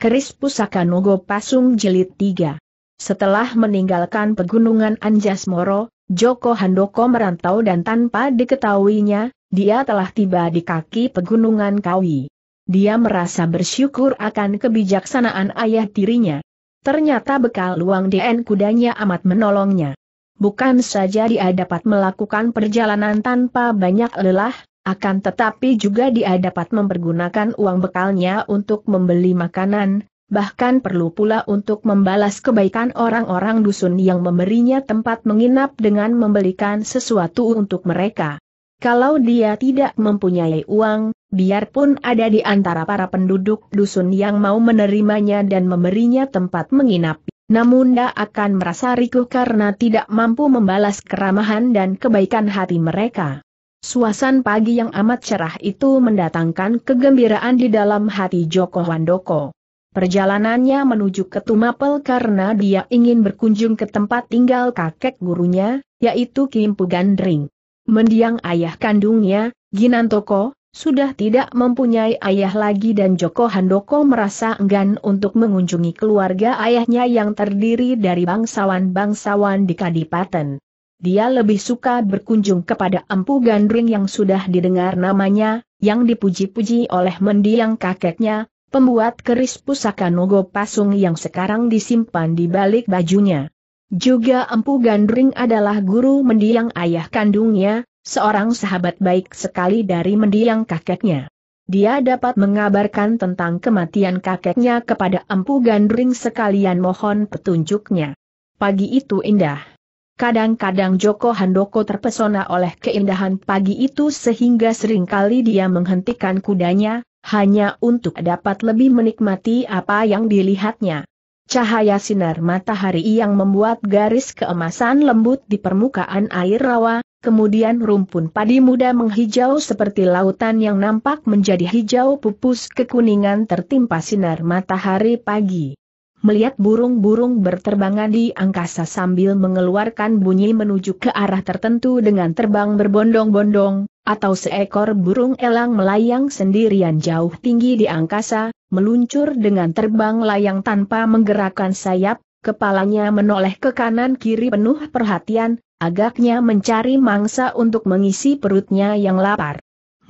Keris Pusaka Nogo Pasung Jilid 3 Setelah meninggalkan pegunungan Anjas Moro, Joko Handoko merantau dan tanpa diketahuinya, dia telah tiba di kaki pegunungan Kawi. Dia merasa bersyukur akan kebijaksanaan ayah tirinya. Ternyata bekal luang DN kudanya amat menolongnya. Bukan saja dia dapat melakukan perjalanan tanpa banyak lelah, akan tetapi juga dia dapat mempergunakan uang bekalnya untuk membeli makanan, bahkan perlu pula untuk membalas kebaikan orang-orang dusun yang memberinya tempat menginap dengan membelikan sesuatu untuk mereka. Kalau dia tidak mempunyai uang, biarpun ada di antara para penduduk dusun yang mau menerimanya dan memberinya tempat menginap, namun dia akan merasa rikuh karena tidak mampu membalas keramahan dan kebaikan hati mereka. Suasan pagi yang amat cerah itu mendatangkan kegembiraan di dalam hati Joko Handoko. Perjalanannya menuju ke Tumapel karena dia ingin berkunjung ke tempat tinggal kakek gurunya, yaitu Kimpu Gandring. Mendiang ayah kandungnya, Ginantoko, sudah tidak mempunyai ayah lagi dan Joko Handoko merasa enggan untuk mengunjungi keluarga ayahnya yang terdiri dari bangsawan-bangsawan di Kadipaten dia lebih suka berkunjung kepada Empu Gandring yang sudah didengar namanya, yang dipuji-puji oleh mendiang kakeknya, pembuat keris pusaka Nogo Pasung yang sekarang disimpan di balik bajunya. Juga Empu Gandring adalah guru mendiang ayah kandungnya, seorang sahabat baik sekali dari mendiang kakeknya. Dia dapat mengabarkan tentang kematian kakeknya kepada Empu Gandring sekalian mohon petunjuknya. Pagi itu indah. Kadang-kadang Joko Handoko terpesona oleh keindahan pagi itu sehingga seringkali dia menghentikan kudanya, hanya untuk dapat lebih menikmati apa yang dilihatnya. Cahaya sinar matahari yang membuat garis keemasan lembut di permukaan air rawa, kemudian rumpun padi muda menghijau seperti lautan yang nampak menjadi hijau pupus kekuningan tertimpa sinar matahari pagi melihat burung-burung berterbangan di angkasa sambil mengeluarkan bunyi menuju ke arah tertentu dengan terbang berbondong-bondong, atau seekor burung elang melayang sendirian jauh tinggi di angkasa, meluncur dengan terbang layang tanpa menggerakkan sayap, kepalanya menoleh ke kanan-kiri penuh perhatian, agaknya mencari mangsa untuk mengisi perutnya yang lapar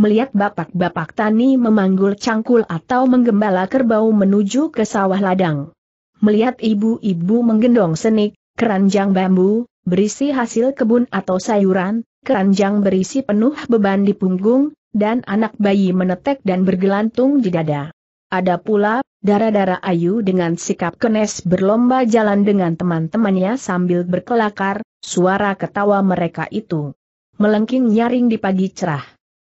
melihat bapak-bapak tani memanggul cangkul atau menggembala kerbau menuju ke sawah ladang melihat ibu-ibu menggendong senik, keranjang bambu, berisi hasil kebun atau sayuran, keranjang berisi penuh beban di punggung, dan anak bayi menetek dan bergelantung di dada. Ada pula, darah-darah Ayu dengan sikap kenes berlomba jalan dengan teman-temannya sambil berkelakar, suara ketawa mereka itu. Melengking nyaring di pagi cerah.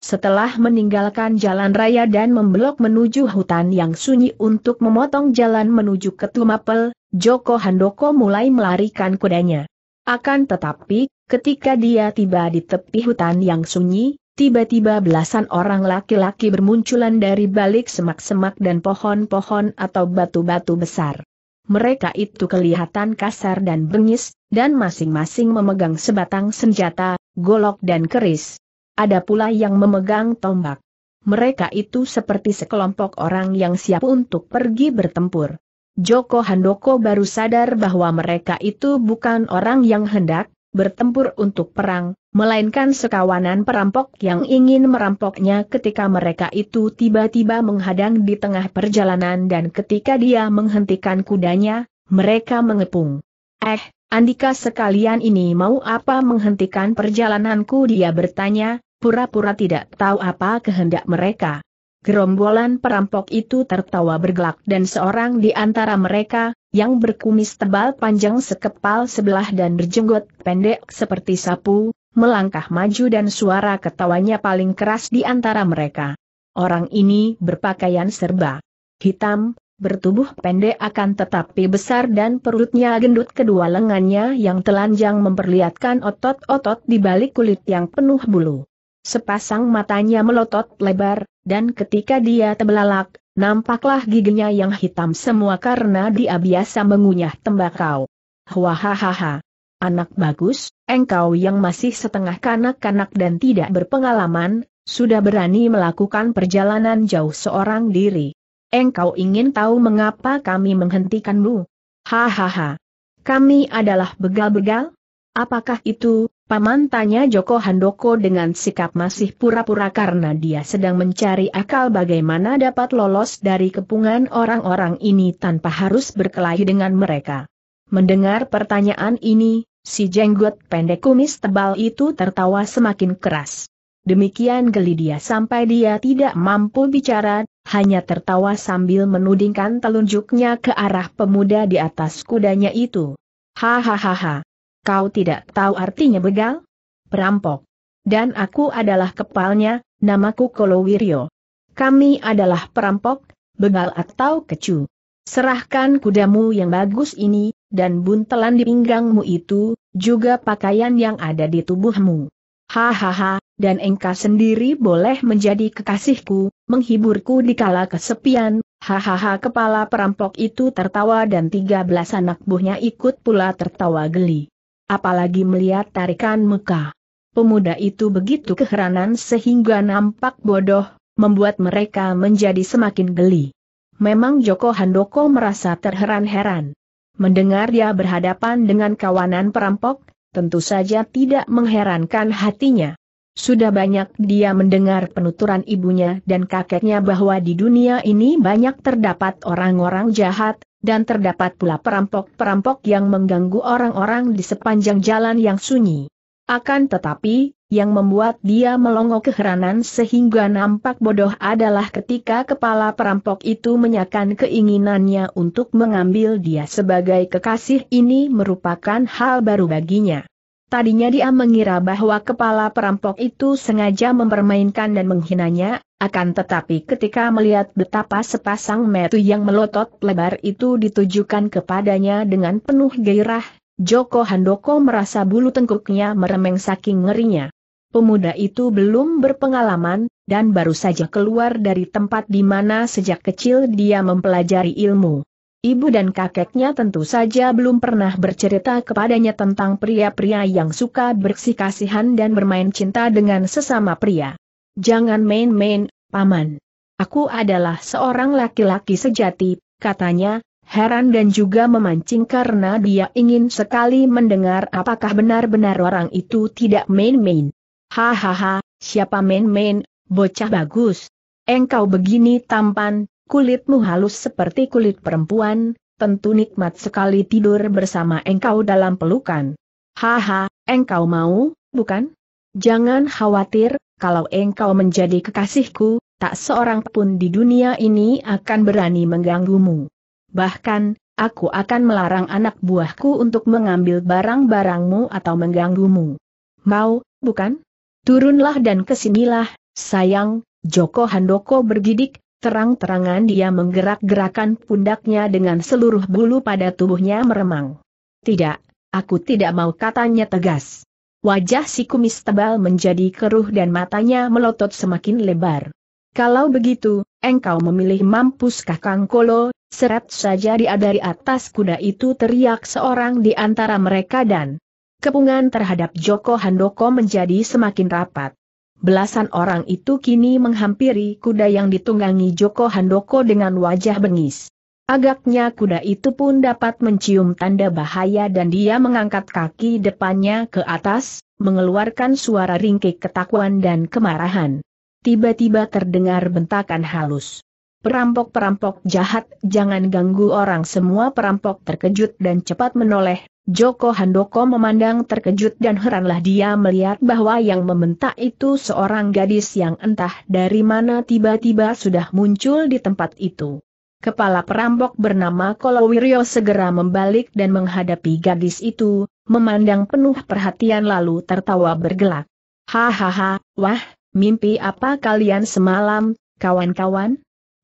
Setelah meninggalkan jalan raya dan memblok menuju hutan yang sunyi untuk memotong jalan menuju ke Tumapel, Joko Handoko mulai melarikan kudanya. Akan tetapi, ketika dia tiba di tepi hutan yang sunyi, tiba-tiba belasan orang laki-laki bermunculan dari balik semak-semak dan pohon-pohon atau batu-batu besar. Mereka itu kelihatan kasar dan bengis, dan masing-masing memegang sebatang senjata, golok dan keris ada pula yang memegang tombak. Mereka itu seperti sekelompok orang yang siap untuk pergi bertempur. Joko Handoko baru sadar bahwa mereka itu bukan orang yang hendak bertempur untuk perang, melainkan sekawanan perampok yang ingin merampoknya ketika mereka itu tiba-tiba menghadang di tengah perjalanan dan ketika dia menghentikan kudanya, mereka mengepung. Eh, Andika sekalian ini mau apa menghentikan perjalananku dia bertanya, pura-pura tidak tahu apa kehendak mereka. Gerombolan perampok itu tertawa bergelak dan seorang di antara mereka, yang berkumis tebal panjang sekepal sebelah dan berjenggot pendek seperti sapu, melangkah maju dan suara ketawanya paling keras di antara mereka. Orang ini berpakaian serba hitam, bertubuh pendek akan tetapi besar dan perutnya gendut kedua lengannya yang telanjang memperlihatkan otot-otot di balik kulit yang penuh bulu. Sepasang matanya melotot lebar, dan ketika dia tebelalak, nampaklah giginya yang hitam semua karena dia biasa mengunyah tembakau. Hahaha. Anak bagus, engkau yang masih setengah kanak-kanak dan tidak berpengalaman, sudah berani melakukan perjalanan jauh seorang diri. Engkau ingin tahu mengapa kami menghentikanmu? Hahaha. Kami adalah begal-begal? Apakah itu, Paman tanya Joko Handoko dengan sikap masih pura-pura karena dia sedang mencari akal bagaimana dapat lolos dari kepungan orang-orang ini tanpa harus berkelahi dengan mereka. Mendengar pertanyaan ini, si jenggot pendek kumis tebal itu tertawa semakin keras. Demikian geli dia sampai dia tidak mampu bicara, hanya tertawa sambil menudingkan telunjuknya ke arah pemuda di atas kudanya itu. Hahaha. Kau tidak tahu artinya begal? Perampok. Dan aku adalah kepalnya, namaku Kolowirio. Kami adalah perampok, begal atau kecu. Serahkan kudamu yang bagus ini, dan buntelan di pinggangmu itu, juga pakaian yang ada di tubuhmu. Hahaha, dan engkau sendiri boleh menjadi kekasihku, menghiburku di kala kesepian, hahaha kepala perampok itu tertawa dan tiga belas anak buahnya ikut pula tertawa geli apalagi melihat tarikan Mekah. Pemuda itu begitu keheranan sehingga nampak bodoh, membuat mereka menjadi semakin geli. Memang Joko Handoko merasa terheran-heran. Mendengar dia berhadapan dengan kawanan perampok, tentu saja tidak mengherankan hatinya. Sudah banyak dia mendengar penuturan ibunya dan kakeknya bahwa di dunia ini banyak terdapat orang-orang jahat, dan terdapat pula perampok-perampok yang mengganggu orang-orang di sepanjang jalan yang sunyi. Akan tetapi, yang membuat dia melongo keheranan sehingga nampak bodoh adalah ketika kepala perampok itu menyakan keinginannya untuk mengambil dia sebagai kekasih ini merupakan hal baru baginya. Tadinya dia mengira bahwa kepala perampok itu sengaja mempermainkan dan menghinanya, akan tetapi ketika melihat betapa sepasang metu yang melotot lebar itu ditujukan kepadanya dengan penuh gairah, Joko Handoko merasa bulu tengkuknya meremeng saking ngerinya. Pemuda itu belum berpengalaman, dan baru saja keluar dari tempat di mana sejak kecil dia mempelajari ilmu. Ibu dan kakeknya tentu saja belum pernah bercerita kepadanya tentang pria-pria yang suka bersikasihan dan bermain cinta dengan sesama pria. Jangan main-main, Paman. Aku adalah seorang laki-laki sejati, katanya, heran dan juga memancing karena dia ingin sekali mendengar apakah benar-benar orang itu tidak main-main. Hahaha, siapa main-main, bocah bagus. Engkau begini tampan, kulitmu halus seperti kulit perempuan, tentu nikmat sekali tidur bersama engkau dalam pelukan. Haha, engkau mau, bukan? Jangan khawatir, kalau engkau menjadi kekasihku, tak seorang pun di dunia ini akan berani mengganggumu. Bahkan, aku akan melarang anak buahku untuk mengambil barang-barangmu atau mengganggumu. Mau, bukan? Turunlah dan kesinilah, sayang, Joko Handoko bergidik, terang-terangan dia menggerak-gerakan pundaknya dengan seluruh bulu pada tubuhnya meremang. Tidak, aku tidak mau katanya tegas. Wajah si kumis tebal menjadi keruh dan matanya melotot semakin lebar. Kalau begitu, engkau memilih mampus kakang kolo, seret saja dia dari atas kuda itu teriak seorang di antara mereka dan kepungan terhadap Joko Handoko menjadi semakin rapat. Belasan orang itu kini menghampiri kuda yang ditunggangi Joko Handoko dengan wajah bengis. Agaknya kuda itu pun dapat mencium tanda bahaya dan dia mengangkat kaki depannya ke atas, mengeluarkan suara ringkik ketakuan dan kemarahan. Tiba-tiba terdengar bentakan halus. Perampok-perampok jahat, jangan ganggu orang semua perampok terkejut dan cepat menoleh. Joko Handoko memandang terkejut dan heranlah dia melihat bahwa yang membentak itu seorang gadis yang entah dari mana tiba-tiba sudah muncul di tempat itu. Kepala perampok bernama Kolowirio segera membalik dan menghadapi gadis itu, memandang penuh perhatian lalu tertawa bergelak. Hahaha, wah, mimpi apa kalian semalam, kawan-kawan?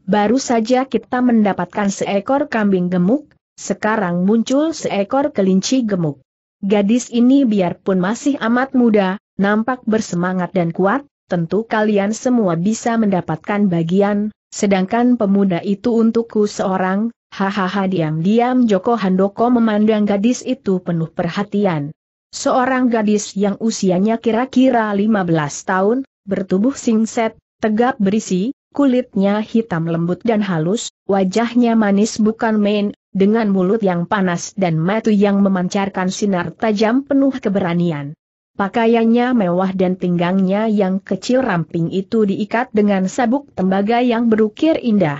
Baru saja kita mendapatkan seekor kambing gemuk, sekarang muncul seekor kelinci gemuk. Gadis ini biarpun masih amat muda, nampak bersemangat dan kuat, tentu kalian semua bisa mendapatkan bagian, Sedangkan pemuda itu untukku seorang, hahaha diam-diam Joko Handoko memandang gadis itu penuh perhatian. Seorang gadis yang usianya kira-kira 15 tahun, bertubuh singset, tegap berisi, kulitnya hitam lembut dan halus, wajahnya manis bukan main, dengan mulut yang panas dan mata yang memancarkan sinar tajam penuh keberanian. Pakaiannya mewah dan pinggangnya yang kecil ramping itu diikat dengan sabuk tembaga yang berukir indah.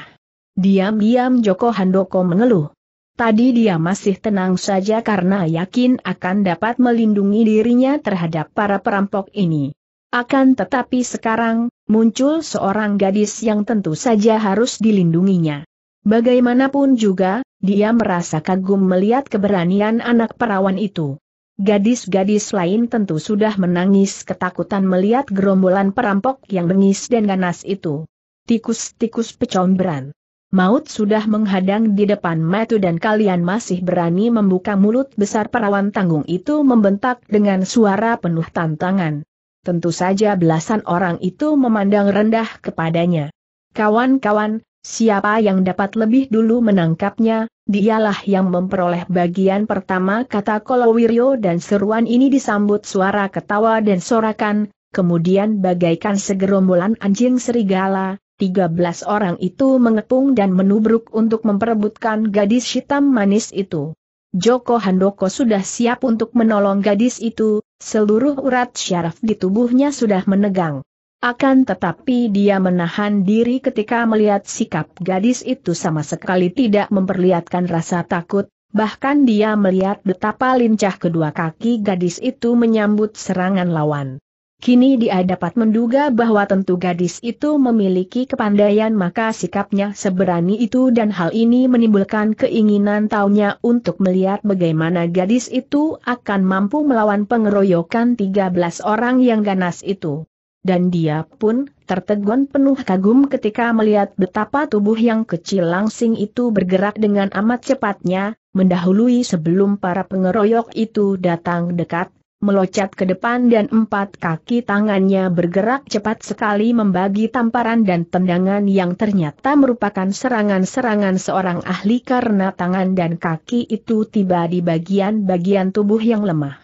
Diam-diam Joko Handoko mengeluh. Tadi dia masih tenang saja karena yakin akan dapat melindungi dirinya terhadap para perampok ini. Akan tetapi sekarang, muncul seorang gadis yang tentu saja harus dilindunginya. Bagaimanapun juga, dia merasa kagum melihat keberanian anak perawan itu. Gadis-gadis lain tentu sudah menangis ketakutan melihat gerombolan perampok yang bengis dan ganas itu. Tikus-tikus pecombran. Maut sudah menghadang di depan metu dan kalian masih berani membuka mulut besar perawan tanggung itu membentak dengan suara penuh tantangan. Tentu saja belasan orang itu memandang rendah kepadanya. Kawan-kawan, siapa yang dapat lebih dulu menangkapnya, dialah yang memperoleh bagian pertama kata Kolowirio dan seruan ini disambut suara ketawa dan sorakan, kemudian bagaikan segerombolan anjing serigala, 13 orang itu mengepung dan menubruk untuk memperebutkan gadis hitam manis itu. Joko Handoko sudah siap untuk menolong gadis itu, seluruh urat syaraf di tubuhnya sudah menegang. Akan tetapi dia menahan diri ketika melihat sikap gadis itu sama sekali tidak memperlihatkan rasa takut, bahkan dia melihat betapa lincah kedua kaki gadis itu menyambut serangan lawan. Kini dia dapat menduga bahwa tentu gadis itu memiliki kepandaian maka sikapnya seberani itu dan hal ini menimbulkan keinginan taunya untuk melihat bagaimana gadis itu akan mampu melawan pengeroyokan 13 orang yang ganas itu dan dia pun tertegun penuh kagum ketika melihat betapa tubuh yang kecil langsing itu bergerak dengan amat cepatnya, mendahului sebelum para pengeroyok itu datang dekat, meloncat ke depan dan empat kaki tangannya bergerak cepat sekali membagi tamparan dan tendangan yang ternyata merupakan serangan-serangan seorang ahli karena tangan dan kaki itu tiba di bagian-bagian tubuh yang lemah.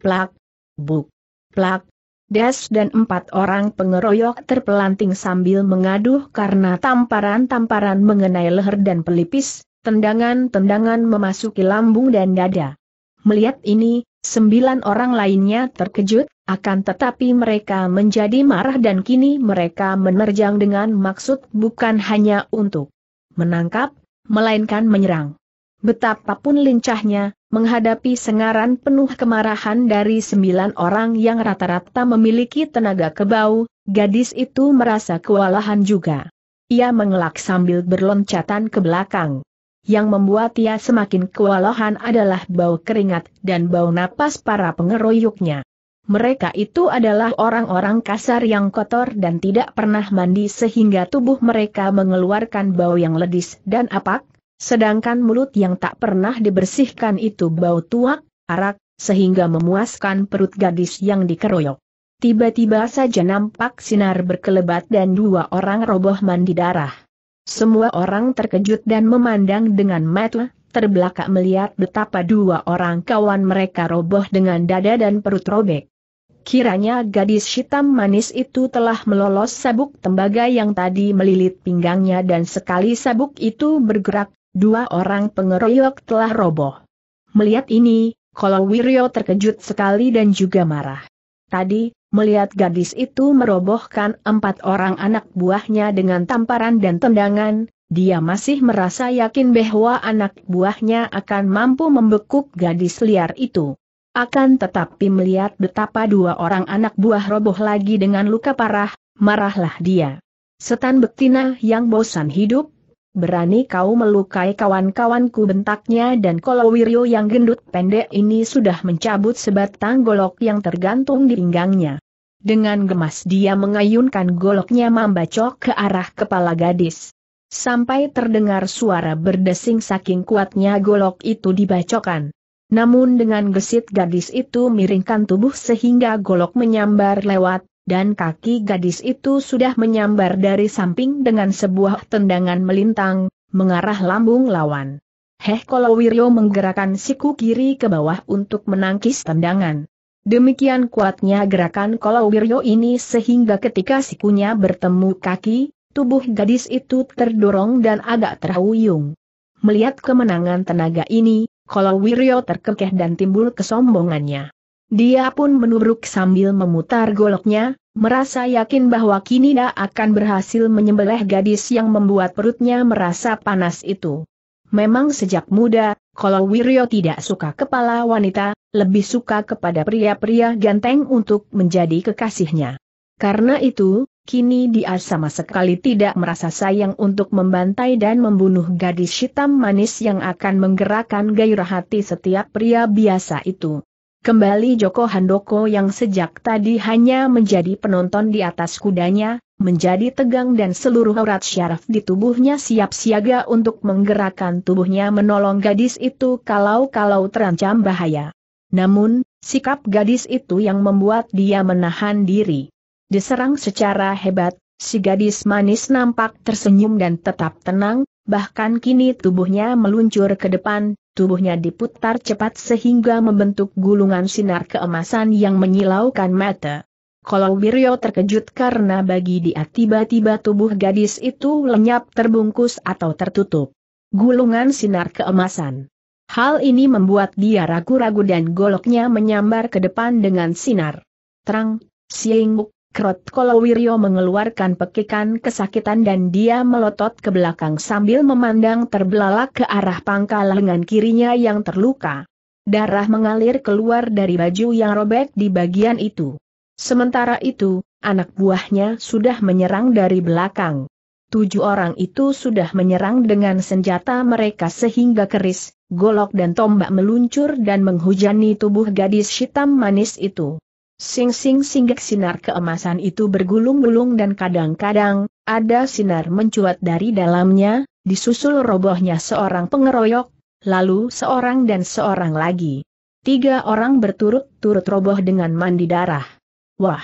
Plak, buk, plak, Des dan empat orang pengeroyok terpelanting sambil mengaduh karena tamparan-tamparan mengenai leher dan pelipis, tendangan-tendangan memasuki lambung dan dada. Melihat ini, sembilan orang lainnya terkejut, akan tetapi mereka menjadi marah dan kini mereka menerjang dengan maksud bukan hanya untuk menangkap, melainkan menyerang. Betapapun lincahnya, menghadapi sengaran penuh kemarahan dari sembilan orang yang rata-rata memiliki tenaga kebau, gadis itu merasa kewalahan juga. Ia mengelak sambil berloncatan ke belakang. Yang membuat ia semakin kewalahan adalah bau keringat dan bau napas para pengeroyoknya. Mereka itu adalah orang-orang kasar yang kotor dan tidak pernah mandi sehingga tubuh mereka mengeluarkan bau yang ledis dan apak, Sedangkan mulut yang tak pernah dibersihkan itu bau tuak, arak, sehingga memuaskan perut gadis yang dikeroyok. Tiba-tiba saja nampak sinar berkelebat dan dua orang roboh mandi darah. Semua orang terkejut dan memandang dengan mata terbelakang melihat betapa dua orang kawan mereka roboh dengan dada dan perut robek. Kiranya gadis hitam manis itu telah melolos sabuk tembaga yang tadi melilit pinggangnya dan sekali sabuk itu bergerak, dua orang pengeroyok telah roboh. Melihat ini, kalau Wiryo terkejut sekali dan juga marah. Tadi, melihat gadis itu merobohkan empat orang anak buahnya dengan tamparan dan tendangan, dia masih merasa yakin bahwa anak buahnya akan mampu membekuk gadis liar itu. Akan tetapi melihat betapa dua orang anak buah roboh lagi dengan luka parah, marahlah dia. Setan betina yang bosan hidup, Berani kau melukai kawan-kawanku bentaknya dan kalau Wiryo yang gendut pendek ini sudah mencabut sebatang golok yang tergantung di pinggangnya. Dengan gemas dia mengayunkan goloknya membacok ke arah kepala gadis. Sampai terdengar suara berdesing saking kuatnya golok itu dibacokan. Namun dengan gesit gadis itu miringkan tubuh sehingga golok menyambar lewat dan kaki gadis itu sudah menyambar dari samping dengan sebuah tendangan melintang, mengarah lambung lawan. Heh Kolowiryo menggerakkan siku kiri ke bawah untuk menangkis tendangan. Demikian kuatnya gerakan Kolowiryo ini sehingga ketika sikunya bertemu kaki, tubuh gadis itu terdorong dan agak terhuyung. Melihat kemenangan tenaga ini, Kolowiryo terkekeh dan timbul kesombongannya. Dia pun menubruk sambil memutar goloknya, Merasa yakin bahwa Kinina akan berhasil menyembelih gadis yang membuat perutnya merasa panas itu. Memang sejak muda, kalau Wiryo tidak suka kepala wanita, lebih suka kepada pria-pria ganteng untuk menjadi kekasihnya. Karena itu, kini dia sama sekali tidak merasa sayang untuk membantai dan membunuh gadis hitam manis yang akan menggerakkan gairah hati setiap pria biasa itu. Kembali Joko Handoko yang sejak tadi hanya menjadi penonton di atas kudanya, menjadi tegang dan seluruh aurat syaraf di tubuhnya siap siaga untuk menggerakkan tubuhnya menolong gadis itu kalau-kalau terancam bahaya. Namun, sikap gadis itu yang membuat dia menahan diri. Diserang secara hebat, Si gadis manis nampak tersenyum dan tetap tenang, bahkan kini tubuhnya meluncur ke depan, tubuhnya diputar cepat sehingga membentuk gulungan sinar keemasan yang menyilaukan mata. Kalau Wiryo terkejut karena bagi dia tiba-tiba tubuh gadis itu lenyap terbungkus atau tertutup. Gulungan sinar keemasan. Hal ini membuat dia ragu-ragu dan goloknya menyambar ke depan dengan sinar. Terang, Sienguk, Krot Kolowirio mengeluarkan pekikan kesakitan dan dia melotot ke belakang sambil memandang terbelalak ke arah pangkal lengan kirinya yang terluka. Darah mengalir keluar dari baju yang robek di bagian itu. Sementara itu, anak buahnya sudah menyerang dari belakang. Tujuh orang itu sudah menyerang dengan senjata mereka sehingga keris, golok dan tombak meluncur dan menghujani tubuh gadis hitam manis itu. Sing-sing singgah sinar keemasan itu bergulung-gulung dan kadang-kadang, ada sinar mencuat dari dalamnya, disusul robohnya seorang pengeroyok, lalu seorang dan seorang lagi. Tiga orang berturut-turut roboh dengan mandi darah. Wah!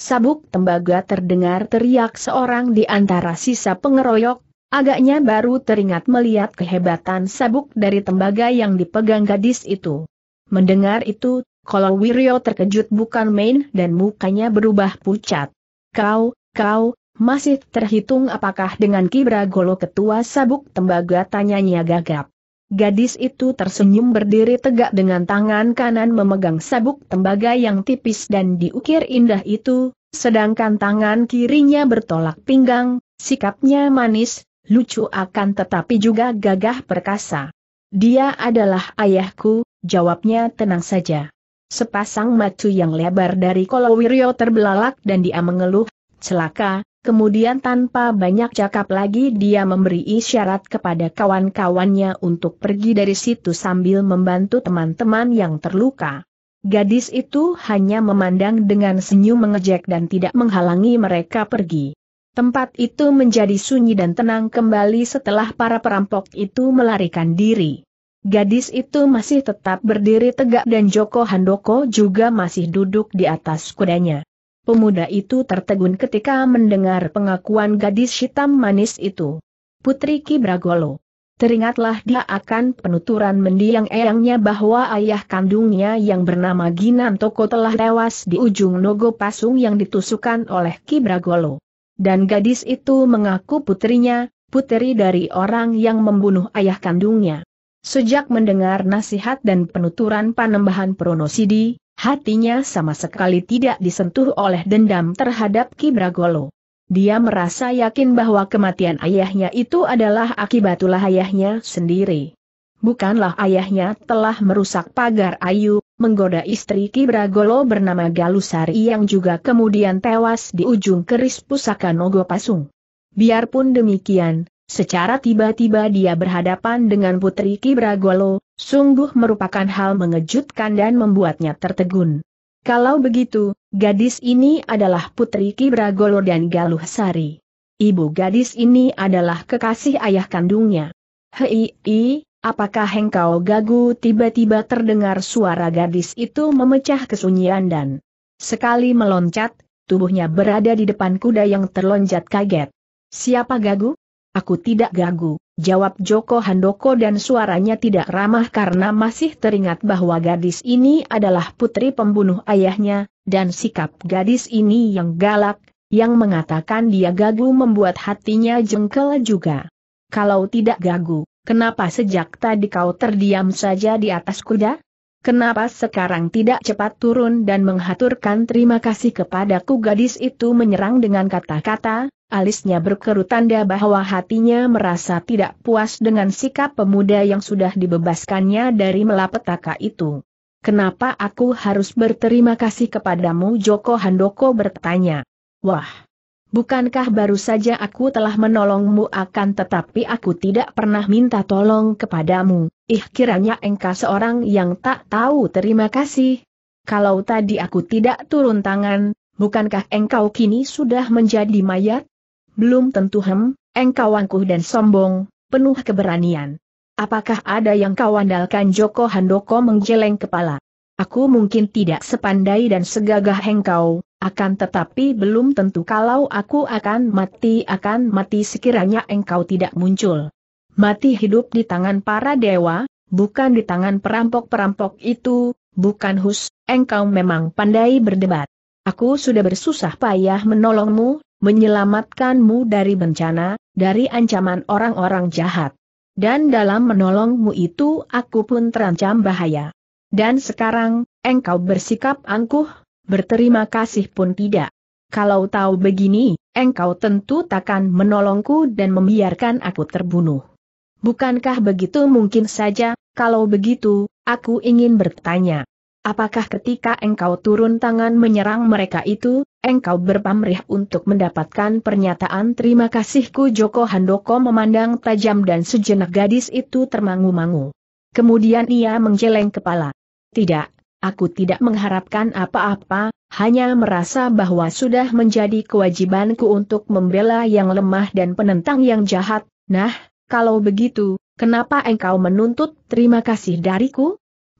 Sabuk tembaga terdengar teriak seorang di antara sisa pengeroyok, agaknya baru teringat melihat kehebatan sabuk dari tembaga yang dipegang gadis itu. Mendengar itu, Kolong Wirio terkejut bukan main dan mukanya berubah pucat. Kau, kau, masih terhitung apakah dengan Kibra Golo ketua sabuk tembaga tanyanya gagap. Gadis itu tersenyum berdiri tegak dengan tangan kanan memegang sabuk tembaga yang tipis dan diukir indah itu, sedangkan tangan kirinya bertolak pinggang, sikapnya manis, lucu akan tetapi juga gagah perkasa. Dia adalah ayahku, jawabnya tenang saja. Sepasang macu yang lebar dari Kolowirio terbelalak dan dia mengeluh, celaka, kemudian tanpa banyak cakap lagi dia memberi isyarat kepada kawan-kawannya untuk pergi dari situ sambil membantu teman-teman yang terluka. Gadis itu hanya memandang dengan senyum mengejek dan tidak menghalangi mereka pergi. Tempat itu menjadi sunyi dan tenang kembali setelah para perampok itu melarikan diri. Gadis itu masih tetap berdiri tegak dan Joko Handoko juga masih duduk di atas kudanya. Pemuda itu tertegun ketika mendengar pengakuan gadis hitam manis itu. Putri Kibragolo. Teringatlah dia akan penuturan mendiang-eyangnya bahwa ayah kandungnya yang bernama Ginan Toko telah tewas di ujung Nogo Pasung yang ditusukan oleh Kibragolo. Dan gadis itu mengaku putrinya, puteri dari orang yang membunuh ayah kandungnya. Sejak mendengar nasihat dan penuturan panembahan Pronosidi, hatinya sama sekali tidak disentuh oleh dendam terhadap Kibragolo. Dia merasa yakin bahwa kematian ayahnya itu adalah akibat ulah ayahnya sendiri. Bukanlah ayahnya telah merusak pagar ayu, menggoda istri Kibragolo bernama Galusari yang juga kemudian tewas di ujung keris pusaka Nogo Pasung. Biarpun demikian, Secara tiba-tiba dia berhadapan dengan Putri Kibragolo, sungguh merupakan hal mengejutkan dan membuatnya tertegun. Kalau begitu, gadis ini adalah Putri Kibragolo dan Galuh Sari. Ibu gadis ini adalah kekasih ayah kandungnya. Hei, i, apakah engkau gagu tiba-tiba terdengar suara gadis itu memecah kesunyian dan sekali meloncat, tubuhnya berada di depan kuda yang terlonjat kaget. Siapa gagu? Aku tidak gagu, jawab Joko Handoko dan suaranya tidak ramah karena masih teringat bahwa gadis ini adalah putri pembunuh ayahnya, dan sikap gadis ini yang galak, yang mengatakan dia gagu membuat hatinya jengkel juga. Kalau tidak gagu, kenapa sejak tadi kau terdiam saja di atas kuda? Kenapa sekarang tidak cepat turun dan menghaturkan terima kasih kepadaku gadis itu menyerang dengan kata-kata, Alisnya berkerut tanda bahwa hatinya merasa tidak puas dengan sikap pemuda yang sudah dibebaskannya dari melapetaka itu. Kenapa aku harus berterima kasih kepadamu Joko Handoko bertanya. Wah! Bukankah baru saja aku telah menolongmu akan tetapi aku tidak pernah minta tolong kepadamu, ih kiranya engkau seorang yang tak tahu terima kasih. Kalau tadi aku tidak turun tangan, bukankah engkau kini sudah menjadi mayat? belum tentu hem, engkau angkuh dan sombong, penuh keberanian. Apakah ada yang kau andalkan Joko Handoko menggeleng kepala? Aku mungkin tidak sepandai dan segagah engkau, akan tetapi belum tentu kalau aku akan mati akan mati sekiranya engkau tidak muncul. Mati hidup di tangan para dewa, bukan di tangan perampok-perampok itu, bukan hus, engkau memang pandai berdebat. Aku sudah bersusah payah menolongmu, menyelamatkanmu dari bencana, dari ancaman orang-orang jahat. Dan dalam menolongmu itu aku pun terancam bahaya. Dan sekarang, engkau bersikap angkuh, berterima kasih pun tidak. Kalau tahu begini, engkau tentu takkan menolongku dan membiarkan aku terbunuh. Bukankah begitu mungkin saja, kalau begitu, aku ingin bertanya. Apakah ketika engkau turun tangan menyerang mereka itu, engkau berpamrih untuk mendapatkan pernyataan terima kasihku Joko Handoko memandang tajam dan sejenak gadis itu termangu-mangu. Kemudian ia menjeleng kepala. Tidak, aku tidak mengharapkan apa-apa, hanya merasa bahwa sudah menjadi kewajibanku untuk membela yang lemah dan penentang yang jahat, nah, kalau begitu, kenapa engkau menuntut terima kasih dariku?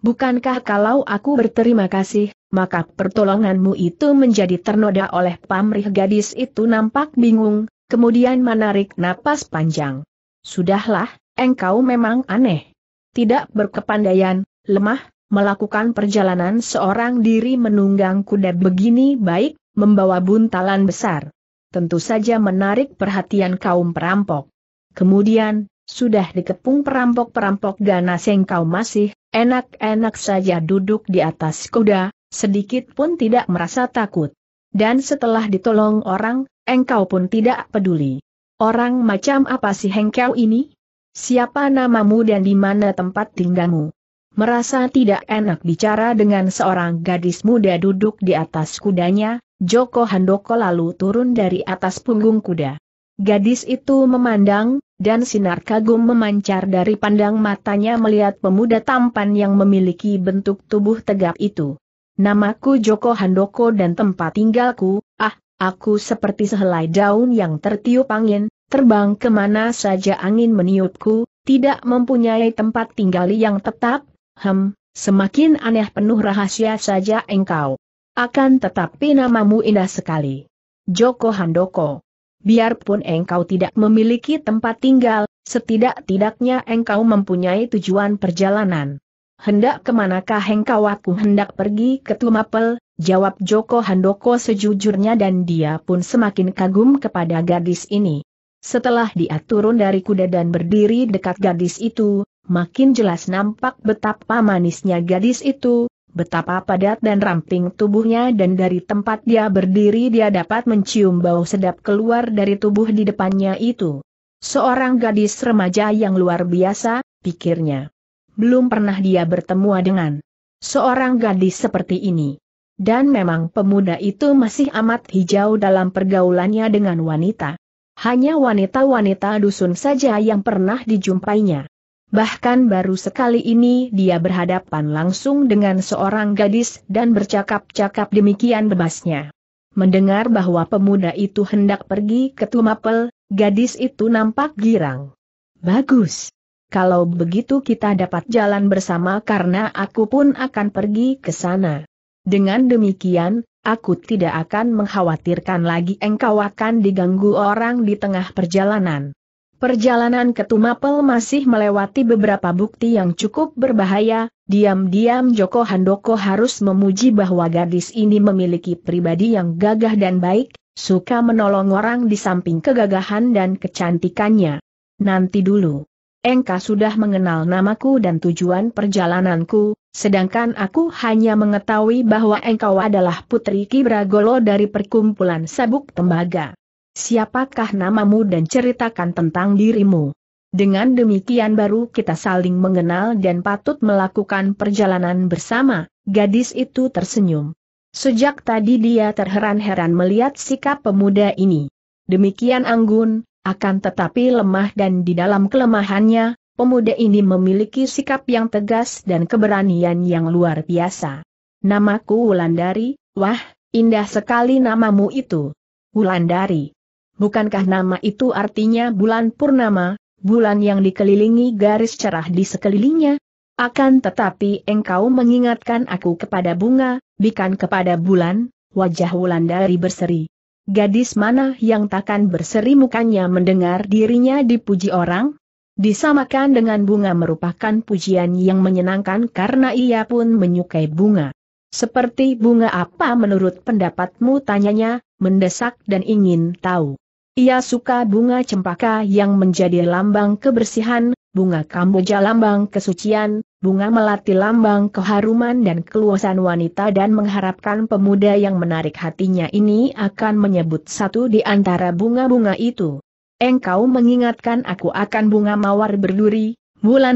Bukankah kalau aku berterima kasih, maka pertolonganmu itu menjadi ternoda oleh pamrih gadis itu nampak bingung, kemudian menarik napas panjang. Sudahlah, engkau memang aneh. Tidak berkepandaian, lemah, melakukan perjalanan seorang diri menunggang kuda begini baik, membawa buntalan besar. Tentu saja menarik perhatian kaum perampok. Kemudian, sudah dikepung perampok-perampok ganas engkau masih, enak-enak saja duduk di atas kuda, sedikit pun tidak merasa takut. Dan setelah ditolong orang, engkau pun tidak peduli. Orang macam apa sih hengkau ini? Siapa namamu dan di mana tempat tinggalmu? Merasa tidak enak bicara dengan seorang gadis muda duduk di atas kudanya, Joko Handoko lalu turun dari atas punggung kuda. Gadis itu memandang, dan sinar kagum memancar dari pandang matanya melihat pemuda tampan yang memiliki bentuk tubuh tegap itu. Namaku Joko Handoko dan tempat tinggalku, ah, aku seperti sehelai daun yang tertiup angin, terbang kemana saja angin meniupku, tidak mempunyai tempat tinggal yang tetap, hem, semakin aneh penuh rahasia saja engkau. Akan tetapi namamu indah sekali. Joko Handoko. Biarpun engkau tidak memiliki tempat tinggal, setidak-tidaknya engkau mempunyai tujuan perjalanan hendak kemanakah engkau aku hendak pergi ke Tumapel, jawab Joko Handoko sejujurnya dan dia pun semakin kagum kepada gadis ini. Setelah dia turun dari kuda dan berdiri dekat gadis itu, makin jelas nampak betapa manisnya gadis itu, betapa padat dan ramping tubuhnya dan dari tempat dia berdiri dia dapat mencium bau sedap keluar dari tubuh di depannya itu. Seorang gadis remaja yang luar biasa, pikirnya belum pernah dia bertemu dengan seorang gadis seperti ini. Dan memang pemuda itu masih amat hijau dalam pergaulannya dengan wanita. Hanya wanita-wanita dusun saja yang pernah dijumpainya. Bahkan baru sekali ini dia berhadapan langsung dengan seorang gadis dan bercakap-cakap demikian bebasnya. Mendengar bahwa pemuda itu hendak pergi ke Tumapel, gadis itu nampak girang. Bagus kalau begitu kita dapat jalan bersama karena aku pun akan pergi ke sana. Dengan demikian, aku tidak akan mengkhawatirkan lagi engkau akan diganggu orang di tengah perjalanan. Perjalanan ke Tumapel masih melewati beberapa bukti yang cukup berbahaya, diam-diam Joko Handoko harus memuji bahwa gadis ini memiliki pribadi yang gagah dan baik, suka menolong orang di samping kegagahan dan kecantikannya. Nanti dulu engkau sudah mengenal namaku dan tujuan perjalananku, sedangkan aku hanya mengetahui bahwa engkau adalah putri Kibragolo dari perkumpulan sabuk tembaga. Siapakah namamu dan ceritakan tentang dirimu? Dengan demikian baru kita saling mengenal dan patut melakukan perjalanan bersama, gadis itu tersenyum. Sejak tadi dia terheran-heran melihat sikap pemuda ini. Demikian anggun, akan tetapi lemah dan di dalam kelemahannya, pemuda ini memiliki sikap yang tegas dan keberanian yang luar biasa. Namaku Wulandari, wah, indah sekali namamu itu. Wulandari. Bukankah nama itu artinya bulan purnama, bulan yang dikelilingi garis cerah di sekelilingnya? Akan tetapi engkau mengingatkan aku kepada bunga, bukan kepada bulan, wajah Wulandari berseri. Gadis mana yang takkan berseri mukanya mendengar dirinya dipuji orang? Disamakan dengan bunga merupakan pujian yang menyenangkan karena ia pun menyukai bunga. Seperti bunga apa menurut pendapatmu tanyanya, mendesak dan ingin tahu. Ia suka bunga cempaka yang menjadi lambang kebersihan, bunga kamboja lambang kesucian, bunga melati lambang keharuman dan keluasan wanita dan mengharapkan pemuda yang menarik hatinya ini akan menyebut satu di antara bunga-bunga itu. Engkau mengingatkan aku akan bunga mawar berduri,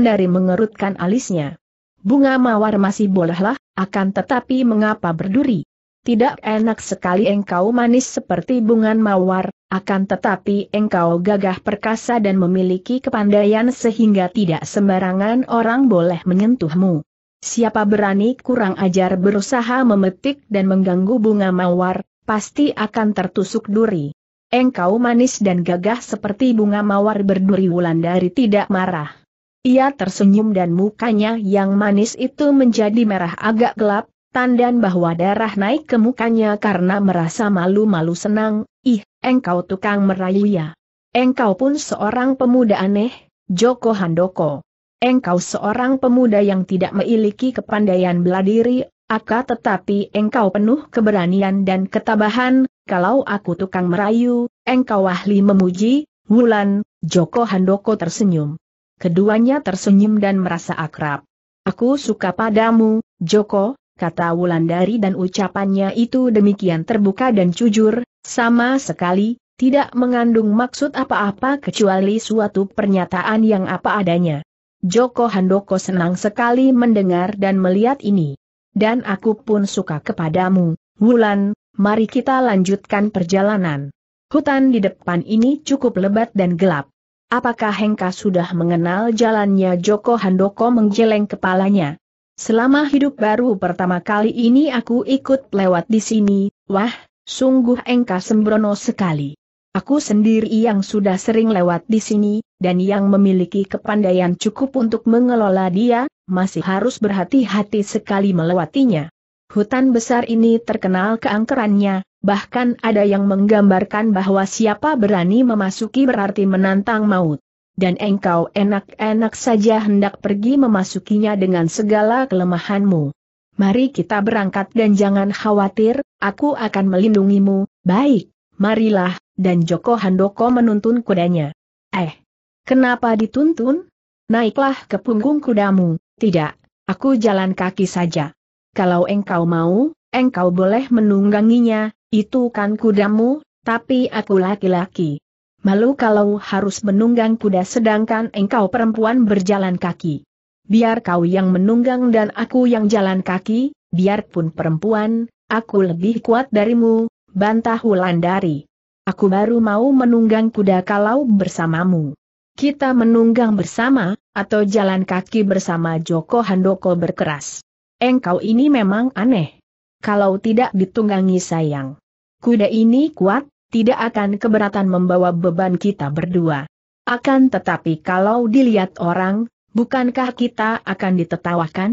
dari mengerutkan alisnya. Bunga mawar masih bolehlah, akan tetapi mengapa berduri? Tidak enak sekali engkau manis seperti bunga mawar, akan tetapi engkau gagah perkasa dan memiliki kepandaian sehingga tidak sembarangan orang boleh menyentuhmu. Siapa berani kurang ajar berusaha memetik dan mengganggu bunga mawar, pasti akan tertusuk duri. Engkau manis dan gagah seperti bunga mawar berduri Wulandari tidak marah. Ia tersenyum dan mukanya yang manis itu menjadi merah agak gelap, Tandan bahwa darah naik ke mukanya karena merasa malu-malu senang, ih, engkau tukang merayu ya. Engkau pun seorang pemuda aneh, Joko Handoko. Engkau seorang pemuda yang tidak memiliki kepandaian beladiri, Aka tetapi engkau penuh keberanian dan ketabahan, kalau aku tukang merayu, engkau ahli memuji, Wulan, Joko Handoko tersenyum. Keduanya tersenyum dan merasa akrab. Aku suka padamu, Joko, kata Wulandari dan ucapannya itu demikian terbuka dan jujur, sama sekali, tidak mengandung maksud apa-apa kecuali suatu pernyataan yang apa adanya. Joko Handoko senang sekali mendengar dan melihat ini. Dan aku pun suka kepadamu, Wulan, mari kita lanjutkan perjalanan. Hutan di depan ini cukup lebat dan gelap. Apakah Hengka sudah mengenal jalannya Joko Handoko menggeleng kepalanya? Selama hidup baru pertama kali ini aku ikut lewat di sini, wah, sungguh engkau sembrono sekali. Aku sendiri yang sudah sering lewat di sini, dan yang memiliki kepandaian cukup untuk mengelola dia, masih harus berhati-hati sekali melewatinya. Hutan besar ini terkenal keangkerannya, bahkan ada yang menggambarkan bahwa siapa berani memasuki berarti menantang maut dan engkau enak-enak saja hendak pergi memasukinya dengan segala kelemahanmu. Mari kita berangkat dan jangan khawatir, aku akan melindungimu, baik, marilah, dan Joko Handoko menuntun kudanya. Eh, kenapa dituntun? Naiklah ke punggung kudamu, tidak, aku jalan kaki saja. Kalau engkau mau, engkau boleh menungganginya, itu kan kudamu, tapi aku laki-laki. Malu kalau harus menunggang kuda sedangkan engkau perempuan berjalan kaki. Biar kau yang menunggang dan aku yang jalan kaki, biarpun perempuan, aku lebih kuat darimu, bantah Wulandari. Aku baru mau menunggang kuda kalau bersamamu. Kita menunggang bersama, atau jalan kaki bersama Joko Handoko berkeras. Engkau ini memang aneh. Kalau tidak ditunggangi sayang. Kuda ini kuat, tidak akan keberatan membawa beban kita berdua. Akan tetapi kalau dilihat orang, bukankah kita akan ditetawakan?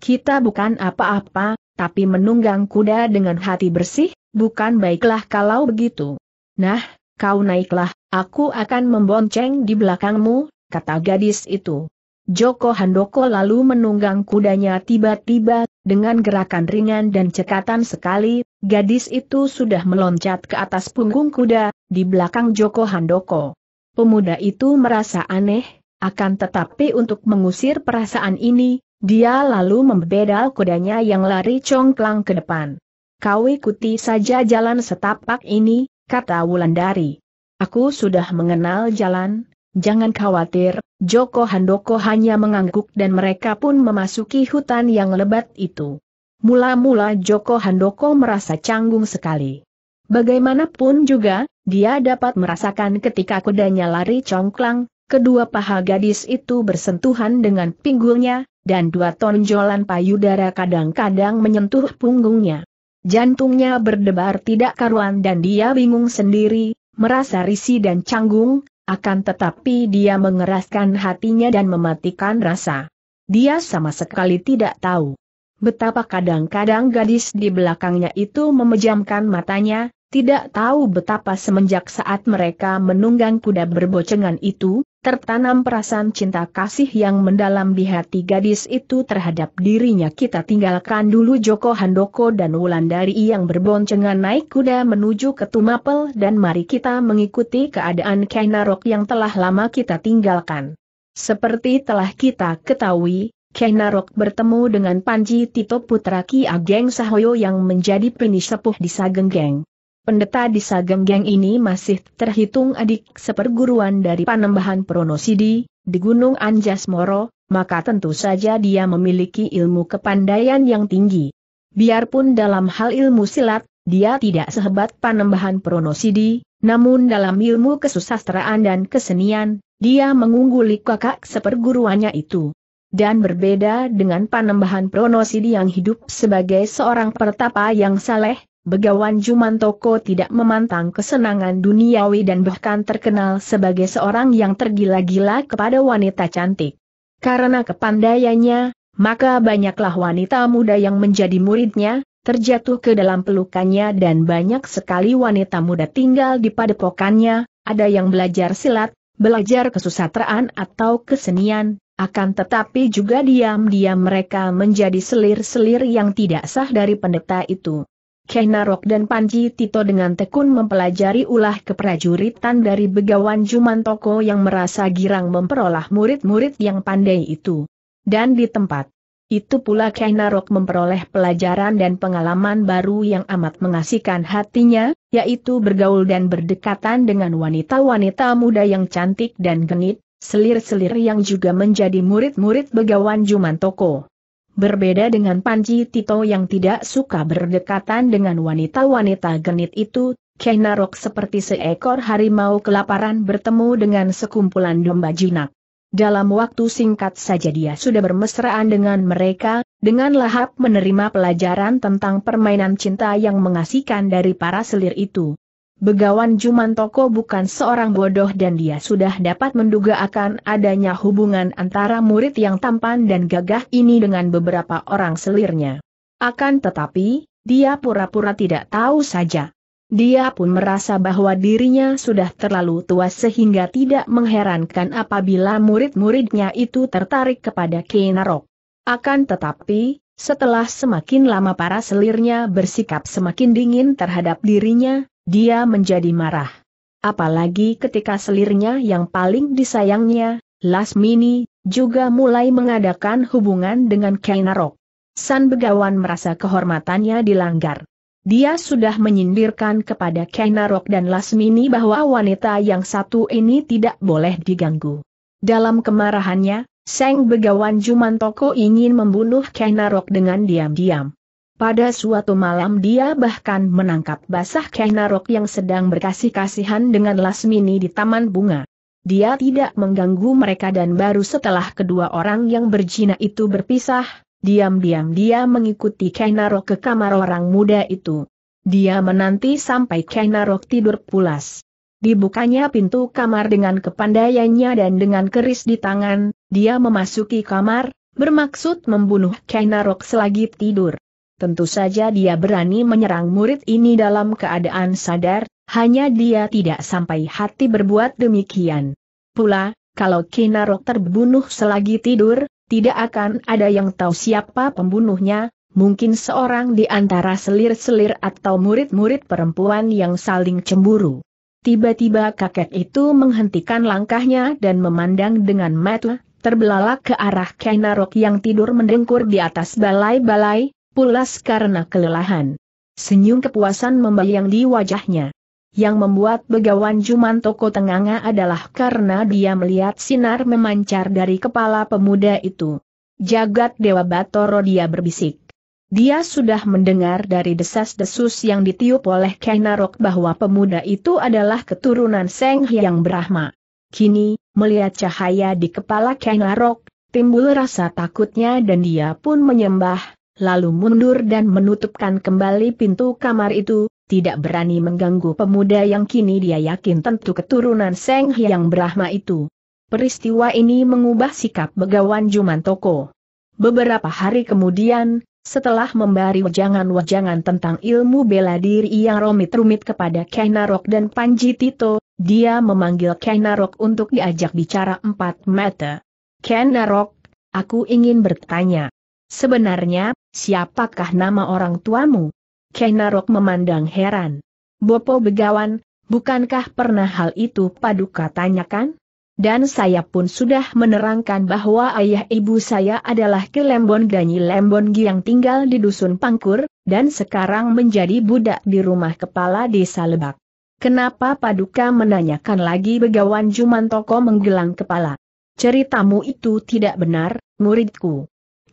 Kita bukan apa-apa, tapi menunggang kuda dengan hati bersih, bukan baiklah kalau begitu. Nah, kau naiklah, aku akan membonceng di belakangmu, kata gadis itu. Joko Handoko lalu menunggang kudanya tiba-tiba dengan gerakan ringan dan cekatan sekali, gadis itu sudah meloncat ke atas punggung kuda, di belakang Joko Handoko. Pemuda itu merasa aneh, akan tetapi untuk mengusir perasaan ini, dia lalu membedal kudanya yang lari congklang ke depan. Kau ikuti saja jalan setapak ini, kata Wulandari. Aku sudah mengenal jalan, Jangan khawatir, Joko Handoko hanya mengangguk dan mereka pun memasuki hutan yang lebat itu. Mula-mula Joko Handoko merasa canggung sekali. Bagaimanapun juga, dia dapat merasakan ketika kudanya lari congklang, kedua paha gadis itu bersentuhan dengan pinggulnya, dan dua tonjolan payudara kadang-kadang menyentuh punggungnya. Jantungnya berdebar tidak karuan dan dia bingung sendiri, merasa risih dan canggung, akan tetapi dia mengeraskan hatinya dan mematikan rasa. Dia sama sekali tidak tahu. Betapa kadang-kadang gadis di belakangnya itu memejamkan matanya, tidak tahu betapa semenjak saat mereka menunggang kuda berbocengan itu, Tertanam perasaan cinta kasih yang mendalam di hati gadis itu terhadap dirinya kita tinggalkan dulu Joko Handoko dan Wulandari yang berboncengan naik kuda menuju ke Tumapel dan mari kita mengikuti keadaan Kainarok yang telah lama kita tinggalkan. Seperti telah kita ketahui, Kainarok bertemu dengan Panji Tito Putra Ki Ageng Sahoyo yang menjadi penisepuh di Sagenggeng. Pendeta di Sagenggeng ini masih terhitung adik seperguruan dari Panembahan Pronosidi, di Gunung Anjas Moro, maka tentu saja dia memiliki ilmu kepandaian yang tinggi. Biarpun dalam hal ilmu silat, dia tidak sehebat Panembahan Pronosidi, namun dalam ilmu kesusastraan dan kesenian, dia mengungguli kakak seperguruannya itu. Dan berbeda dengan Panembahan Pronosidi yang hidup sebagai seorang pertapa yang saleh, Begawan Jumantoko tidak memantang kesenangan duniawi dan bahkan terkenal sebagai seorang yang tergila-gila kepada wanita cantik. Karena kepandaiannya, maka banyaklah wanita muda yang menjadi muridnya, terjatuh ke dalam pelukannya dan banyak sekali wanita muda tinggal di padepokannya, ada yang belajar silat, belajar kesusatraan atau kesenian, akan tetapi juga diam-diam mereka menjadi selir-selir yang tidak sah dari pendeta itu. Keh dan Panji Tito dengan tekun mempelajari ulah keprajuritan dari Begawan Jumantoko yang merasa girang memperoleh murid-murid yang pandai itu. Dan di tempat itu pula Keh memperoleh pelajaran dan pengalaman baru yang amat mengasihkan hatinya, yaitu bergaul dan berdekatan dengan wanita-wanita muda yang cantik dan genit, selir-selir yang juga menjadi murid-murid Begawan Jumantoko. Berbeda dengan Panji Tito yang tidak suka berdekatan dengan wanita-wanita genit itu, Kenarok seperti seekor harimau kelaparan bertemu dengan sekumpulan domba jinak. Dalam waktu singkat saja dia sudah bermesraan dengan mereka, dengan lahap menerima pelajaran tentang permainan cinta yang mengasihkan dari para selir itu. Begawan Jumantoko bukan seorang bodoh dan dia sudah dapat menduga akan adanya hubungan antara murid yang tampan dan gagah ini dengan beberapa orang selirnya. Akan tetapi, dia pura-pura tidak tahu saja. Dia pun merasa bahwa dirinya sudah terlalu tua sehingga tidak mengherankan apabila murid-muridnya itu tertarik kepada Kinarok. Akan tetapi, setelah semakin lama para selirnya bersikap semakin dingin terhadap dirinya, dia menjadi marah. Apalagi ketika selirnya yang paling disayangnya, Lasmini, juga mulai mengadakan hubungan dengan Kainarok. San Begawan merasa kehormatannya dilanggar. Dia sudah menyindirkan kepada Kainarok dan Lasmini bahwa wanita yang satu ini tidak boleh diganggu. Dalam kemarahannya, Seng Begawan Jumantoko ingin membunuh Kainarok dengan diam-diam. Pada suatu malam dia bahkan menangkap basah Kenarok yang sedang berkasih-kasihan dengan Lasmini di taman bunga. Dia tidak mengganggu mereka dan baru setelah kedua orang yang berjina itu berpisah, diam-diam dia mengikuti Kenarok ke kamar orang muda itu. Dia menanti sampai Kenarok tidur pulas. Dibukanya pintu kamar dengan kepandaiannya dan dengan keris di tangan, dia memasuki kamar, bermaksud membunuh Kainarok selagi tidur tentu saja dia berani menyerang murid ini dalam keadaan sadar, hanya dia tidak sampai hati berbuat demikian. Pula, kalau Kinarok terbunuh selagi tidur, tidak akan ada yang tahu siapa pembunuhnya, mungkin seorang di antara selir-selir atau murid-murid perempuan yang saling cemburu. Tiba-tiba kakek itu menghentikan langkahnya dan memandang dengan mata terbelalak ke arah Kainarok yang tidur mendengkur di atas balai-balai, pulas karena kelelahan. Senyum kepuasan membayang di wajahnya. Yang membuat begawan Juman Toko Tenganga adalah karena dia melihat sinar memancar dari kepala pemuda itu. Jagat Dewa Batoro dia berbisik. Dia sudah mendengar dari desas-desus yang ditiup oleh Kainarok bahwa pemuda itu adalah keturunan Seng Hyang Brahma. Kini, melihat cahaya di kepala Kainarok, timbul rasa takutnya dan dia pun menyembah, lalu mundur dan menutupkan kembali pintu kamar itu, tidak berani mengganggu pemuda yang kini dia yakin tentu keturunan Seng Hyang Brahma itu. Peristiwa ini mengubah sikap begawan Jumantoko. Beberapa hari kemudian, setelah memberi wajangan-wajangan tentang ilmu bela diri yang rumit-rumit kepada Kenarok dan Panji Tito, dia memanggil Kenarok untuk diajak bicara empat mata. Kenarok, aku ingin bertanya. Sebenarnya, siapakah nama orang tuamu? Kenarok memandang heran. Bopo Begawan, bukankah pernah hal itu paduka tanyakan? Dan saya pun sudah menerangkan bahwa ayah ibu saya adalah Kelembon Ganyi Lembon yang tinggal di dusun Pangkur, dan sekarang menjadi budak di rumah kepala desa Lebak. Kenapa Paduka menanyakan lagi Begawan Jumantoko menggelang kepala? Ceritamu itu tidak benar, muridku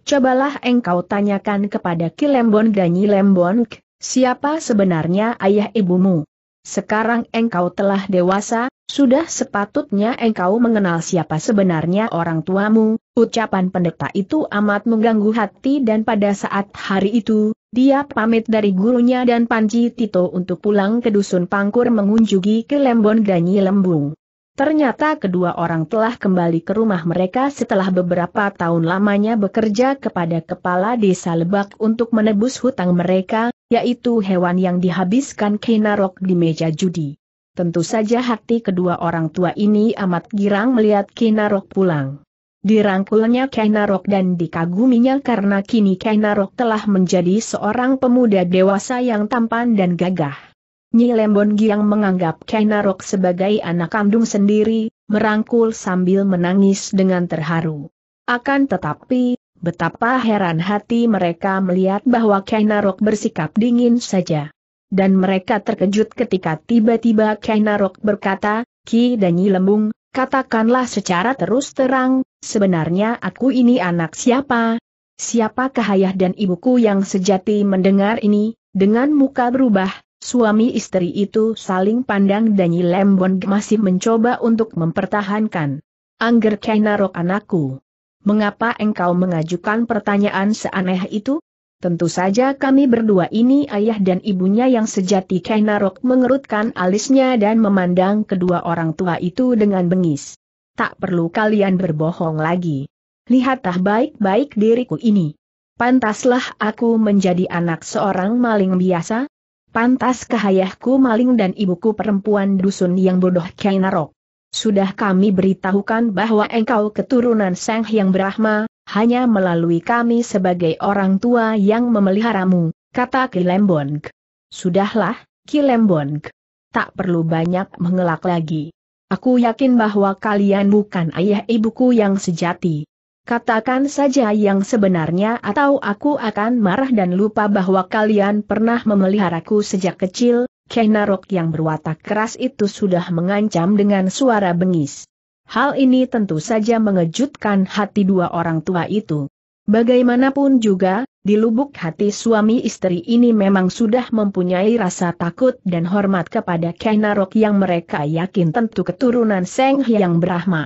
cobalah engkau tanyakan kepada Kilembon dan Lembon, siapa sebenarnya ayah ibumu. Sekarang engkau telah dewasa, sudah sepatutnya engkau mengenal siapa sebenarnya orang tuamu, ucapan pendeta itu amat mengganggu hati dan pada saat hari itu, dia pamit dari gurunya dan Panji Tito untuk pulang ke Dusun Pangkur mengunjungi Kilembon dan Lembung. Ternyata kedua orang telah kembali ke rumah mereka setelah beberapa tahun lamanya bekerja kepada kepala desa Lebak untuk menebus hutang mereka, yaitu hewan yang dihabiskan Kinarok di meja judi. Tentu saja hati kedua orang tua ini amat girang melihat Kinarok pulang. Dirangkulnya Kinarok dan dikaguminya karena kini Kinarok telah menjadi seorang pemuda dewasa yang tampan dan gagah. Nyi Lembon Giang menganggap Kainarok sebagai anak kandung sendiri, merangkul sambil menangis dengan terharu. Akan tetapi, betapa heran hati mereka melihat bahwa Kainarok bersikap dingin saja. Dan mereka terkejut ketika tiba-tiba Kainarok berkata, Ki dan Nyi Lembung, katakanlah secara terus terang, sebenarnya aku ini anak siapa? Siapakah ayah dan ibuku yang sejati mendengar ini, dengan muka berubah, Suami istri itu saling pandang dan Yilembon masih mencoba untuk mempertahankan. Angger Kainarok anakku. Mengapa engkau mengajukan pertanyaan seaneh itu? Tentu saja kami berdua ini ayah dan ibunya yang sejati Kainarok mengerutkan alisnya dan memandang kedua orang tua itu dengan bengis. Tak perlu kalian berbohong lagi. Lihatlah baik-baik diriku ini. Pantaslah aku menjadi anak seorang maling biasa, Pantas kahayahku maling dan ibuku perempuan dusun yang bodoh Kainarok. Sudah kami beritahukan bahwa engkau keturunan Sang Hyang Brahma, hanya melalui kami sebagai orang tua yang memeliharamu, kata Kilembong. Sudahlah, Kilembong. Tak perlu banyak mengelak lagi. Aku yakin bahwa kalian bukan ayah ibuku yang sejati. Katakan saja yang sebenarnya atau aku akan marah dan lupa bahwa kalian pernah memeliharaku sejak kecil, Kenarok yang berwatak keras itu sudah mengancam dengan suara bengis. Hal ini tentu saja mengejutkan hati dua orang tua itu. Bagaimanapun juga, di lubuk hati suami istri ini memang sudah mempunyai rasa takut dan hormat kepada Kenarok yang mereka yakin tentu keturunan Seng yang Brahma.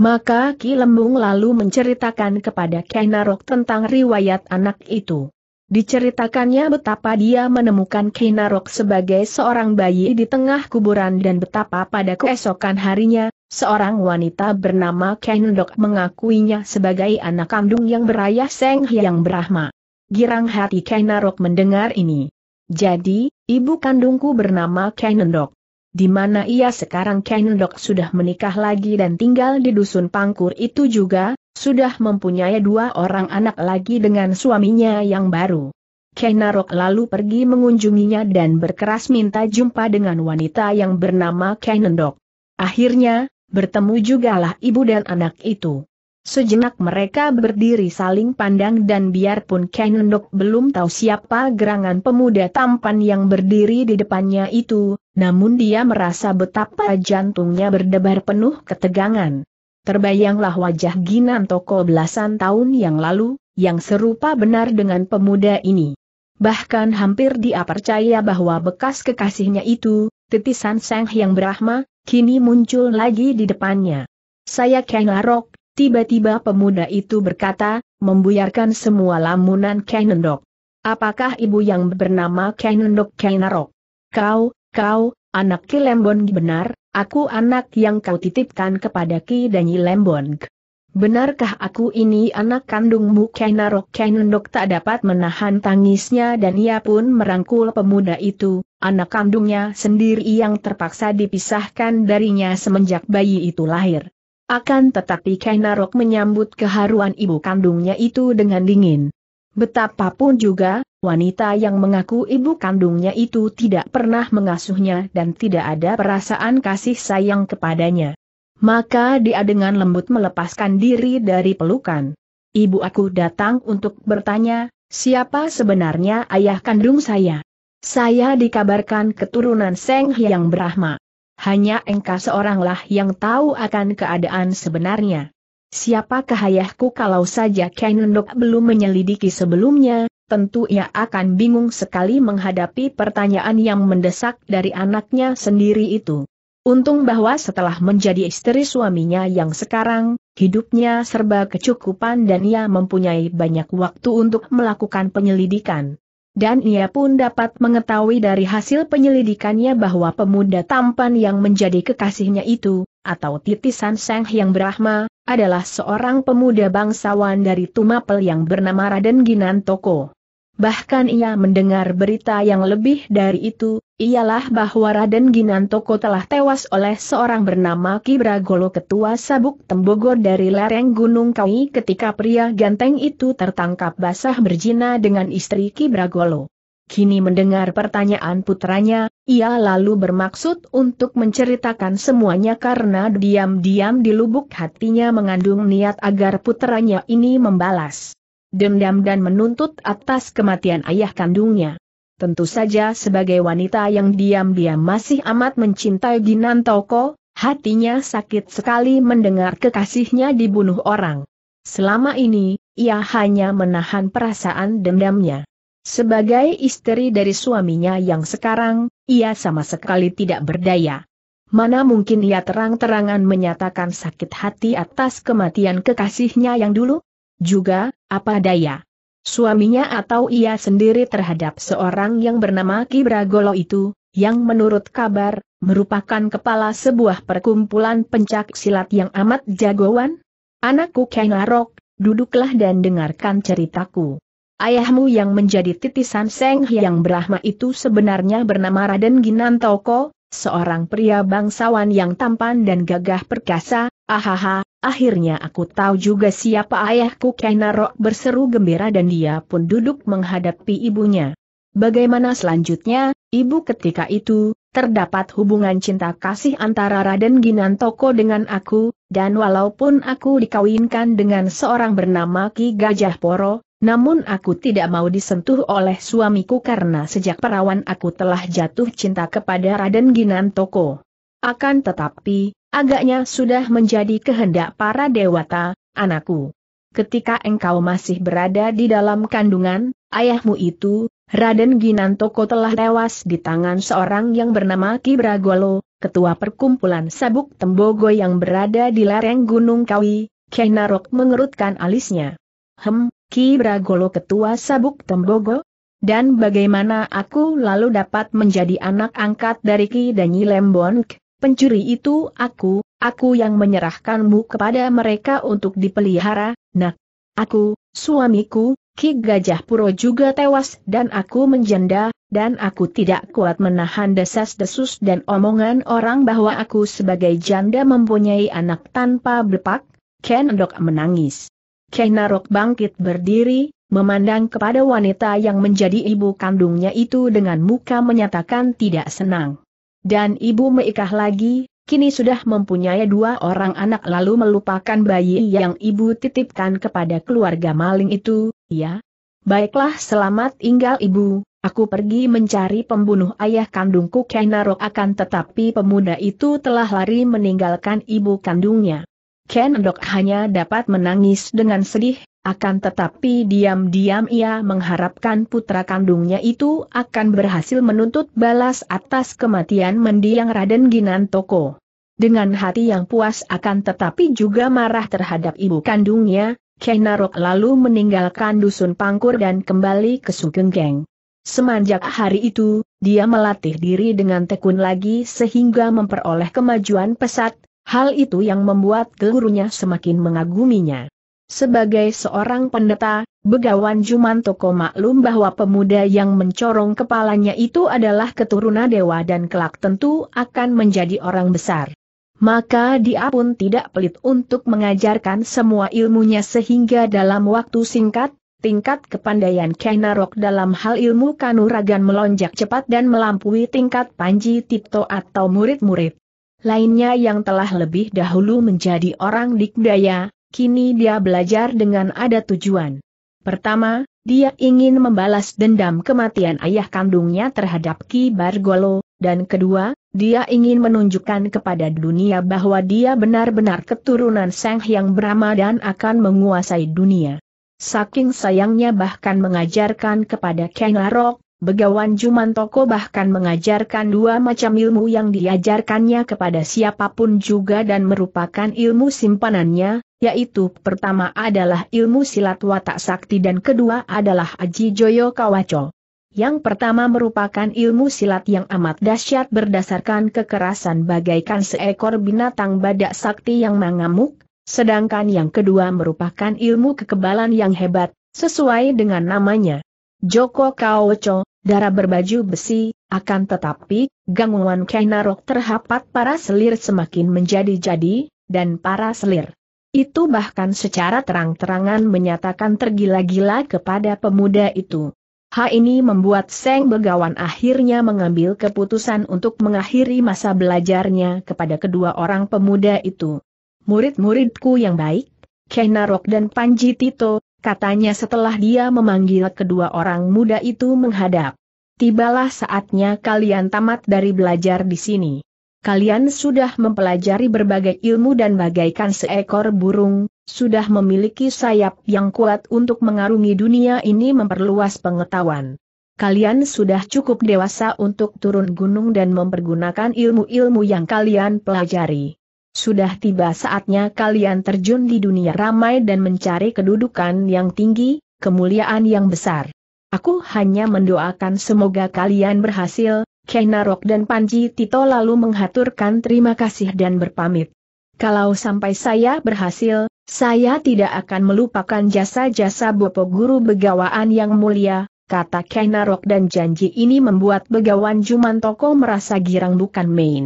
Maka Ki Lembung lalu menceritakan kepada Kainarok tentang riwayat anak itu. Diceritakannya betapa dia menemukan Kainarok sebagai seorang bayi di tengah kuburan dan betapa pada keesokan harinya, seorang wanita bernama Kainendok mengakuinya sebagai anak kandung yang berayah Seng Hyang Brahma. Girang hati Kainarok mendengar ini. Jadi, ibu kandungku bernama Kainendok di mana ia sekarang Kendok sudah menikah lagi dan tinggal di dusun Pangkur itu juga, sudah mempunyai dua orang anak lagi dengan suaminya yang baru. Kenarok lalu pergi mengunjunginya dan berkeras minta jumpa dengan wanita yang bernama Kenendok. Akhirnya, bertemu jugalah ibu dan anak itu. Sejenak mereka berdiri saling pandang dan biarpun Kenendok belum tahu siapa gerangan pemuda tampan yang berdiri di depannya itu, namun dia merasa betapa jantungnya berdebar penuh ketegangan. Terbayanglah wajah Ginan Toko belasan tahun yang lalu, yang serupa benar dengan pemuda ini. Bahkan hampir dia percaya bahwa bekas kekasihnya itu, titisan Seng yang berahma, kini muncul lagi di depannya. Saya Ken Larok, Tiba-tiba pemuda itu berkata, membuyarkan semua lamunan Kainendok. Apakah ibu yang bernama Kainendok Kainarok? Kau, kau, anak Ki Lembon benar, aku anak yang kau titipkan kepada Ki Danyi Lembon. Benarkah aku ini anak kandungmu Kainarok Kainendok tak dapat menahan tangisnya dan ia pun merangkul pemuda itu, anak kandungnya sendiri yang terpaksa dipisahkan darinya semenjak bayi itu lahir. Akan tetapi Kainarok menyambut keharuan ibu kandungnya itu dengan dingin. Betapapun juga, wanita yang mengaku ibu kandungnya itu tidak pernah mengasuhnya dan tidak ada perasaan kasih sayang kepadanya. Maka dia dengan lembut melepaskan diri dari pelukan. Ibu aku datang untuk bertanya, siapa sebenarnya ayah kandung saya? Saya dikabarkan keturunan Seng Hyang Brahma hanya engkau seoranglah yang tahu akan keadaan sebenarnya. Siapa ayahku kalau saja Kenendok belum menyelidiki sebelumnya, tentu ia akan bingung sekali menghadapi pertanyaan yang mendesak dari anaknya sendiri itu. Untung bahwa setelah menjadi istri suaminya yang sekarang, hidupnya serba kecukupan dan ia mempunyai banyak waktu untuk melakukan penyelidikan. Dan ia pun dapat mengetahui dari hasil penyelidikannya bahwa pemuda tampan yang menjadi kekasihnya itu, atau titisan Seng yang Brahma, adalah seorang pemuda bangsawan dari Tumapel yang bernama Raden Ginan Toko. Bahkan ia mendengar berita yang lebih dari itu, ialah bahwa Raden Ginantoko telah tewas oleh seorang bernama Kibragolo ketua sabuk tembogor dari lereng Gunung Kawi ketika pria ganteng itu tertangkap basah berjina dengan istri Kibragolo. Kini mendengar pertanyaan putranya, ia lalu bermaksud untuk menceritakan semuanya karena diam-diam di lubuk hatinya mengandung niat agar putranya ini membalas dendam dan menuntut atas kematian ayah kandungnya. Tentu saja sebagai wanita yang diam-diam masih amat mencintai Ginan Toko, hatinya sakit sekali mendengar kekasihnya dibunuh orang. Selama ini, ia hanya menahan perasaan dendamnya. Sebagai istri dari suaminya yang sekarang, ia sama sekali tidak berdaya. Mana mungkin ia terang-terangan menyatakan sakit hati atas kematian kekasihnya yang dulu? juga, apa daya. Suaminya atau ia sendiri terhadap seorang yang bernama Kibragolo itu, yang menurut kabar, merupakan kepala sebuah perkumpulan pencak silat yang amat jagoan? Anakku Kenarok, duduklah dan dengarkan ceritaku. Ayahmu yang menjadi titisan Seng Hyang Brahma itu sebenarnya bernama Raden Ginantoko, seorang pria bangsawan yang tampan dan gagah perkasa, ahaha, Akhirnya aku tahu juga siapa ayahku Kainarok berseru gembira dan dia pun duduk menghadapi ibunya. Bagaimana selanjutnya, ibu ketika itu, terdapat hubungan cinta kasih antara Raden Ginantoko dengan aku, dan walaupun aku dikawinkan dengan seorang bernama Ki Gajah Poro, namun aku tidak mau disentuh oleh suamiku karena sejak perawan aku telah jatuh cinta kepada Raden Ginantoko. Akan tetapi, Agaknya sudah menjadi kehendak para dewata, anakku. Ketika engkau masih berada di dalam kandungan, ayahmu itu, Raden Ginantoko telah tewas di tangan seorang yang bernama Ki Bragolo, ketua perkumpulan sabuk Tembogo yang berada di lereng Gunung Kawi, Kenarok mengerutkan alisnya. Hem, Bragolo, ketua sabuk Tembogo? Dan bagaimana aku lalu dapat menjadi anak angkat dari Ki Danyi Lembonk? pencuri itu aku, aku yang menyerahkanmu kepada mereka untuk dipelihara, nak. Aku, suamiku, Ki Gajah Puro juga tewas dan aku menjanda, dan aku tidak kuat menahan desas-desus dan omongan orang bahwa aku sebagai janda mempunyai anak tanpa berpak. Ken Dok menangis. Ken Narok bangkit berdiri, memandang kepada wanita yang menjadi ibu kandungnya itu dengan muka menyatakan tidak senang. Dan ibu menikah lagi, kini sudah mempunyai dua orang anak lalu melupakan bayi yang ibu titipkan kepada keluarga maling itu, ya? Baiklah selamat tinggal ibu, aku pergi mencari pembunuh ayah kandungku Kenarok akan tetapi pemuda itu telah lari meninggalkan ibu kandungnya. Ken hanya dapat menangis dengan sedih, akan tetapi diam-diam ia mengharapkan putra kandungnya itu akan berhasil menuntut balas atas kematian mendiang Raden Ginan Toko. Dengan hati yang puas akan tetapi juga marah terhadap ibu kandungnya, Kenarok lalu meninggalkan dusun pangkur dan kembali ke Sugengkeng. Semenjak hari itu, dia melatih diri dengan tekun lagi sehingga memperoleh kemajuan pesat, hal itu yang membuat gurunya semakin mengaguminya. Sebagai seorang pendeta, Begawan Jumantoko maklum bahwa pemuda yang mencorong kepalanya itu adalah keturunan dewa dan kelak tentu akan menjadi orang besar. Maka dia pun tidak pelit untuk mengajarkan semua ilmunya sehingga dalam waktu singkat, tingkat kepandaian Kainarok dalam hal ilmu kanuragan melonjak cepat dan melampaui tingkat Panji Tipto atau murid-murid lainnya yang telah lebih dahulu menjadi orang dikdaya, kini dia belajar dengan ada tujuan. Pertama, dia ingin membalas dendam kematian ayah kandungnya terhadap Ki Bargolo, dan kedua, dia ingin menunjukkan kepada dunia bahwa dia benar-benar keturunan Seng yang Brahma dan akan menguasai dunia. Saking sayangnya bahkan mengajarkan kepada Kenarok, Begawan Jumantoko bahkan mengajarkan dua macam ilmu yang diajarkannya kepada siapapun juga dan merupakan ilmu simpanannya, yaitu pertama adalah ilmu silat watak sakti dan kedua adalah Aji Joyo Kawacol. Yang pertama merupakan ilmu silat yang amat dahsyat berdasarkan kekerasan bagaikan seekor binatang badak sakti yang mengamuk, sedangkan yang kedua merupakan ilmu kekebalan yang hebat, sesuai dengan namanya. Joko Kaoco, darah berbaju besi, akan tetapi, gangguan kainarok terhapat para selir semakin menjadi-jadi, dan para selir itu bahkan secara terang-terangan menyatakan tergila-gila kepada pemuda itu. Hal ini membuat Seng Begawan akhirnya mengambil keputusan untuk mengakhiri masa belajarnya kepada kedua orang pemuda itu. Murid-muridku yang baik, Kenarok dan Panji Tito, katanya setelah dia memanggil kedua orang muda itu menghadap. Tibalah saatnya kalian tamat dari belajar di sini kalian sudah mempelajari berbagai ilmu dan bagaikan seekor burung, sudah memiliki sayap yang kuat untuk mengarungi dunia ini memperluas pengetahuan. Kalian sudah cukup dewasa untuk turun gunung dan mempergunakan ilmu-ilmu yang kalian pelajari. Sudah tiba saatnya kalian terjun di dunia ramai dan mencari kedudukan yang tinggi, kemuliaan yang besar. Aku hanya mendoakan semoga kalian berhasil, Kenarok dan Panji Tito lalu menghaturkan terima kasih dan berpamit. Kalau sampai saya berhasil, saya tidak akan melupakan jasa-jasa Bopo Guru Begawaan yang mulia, kata Kenarok dan janji ini membuat Begawan Jumantoko merasa girang bukan main.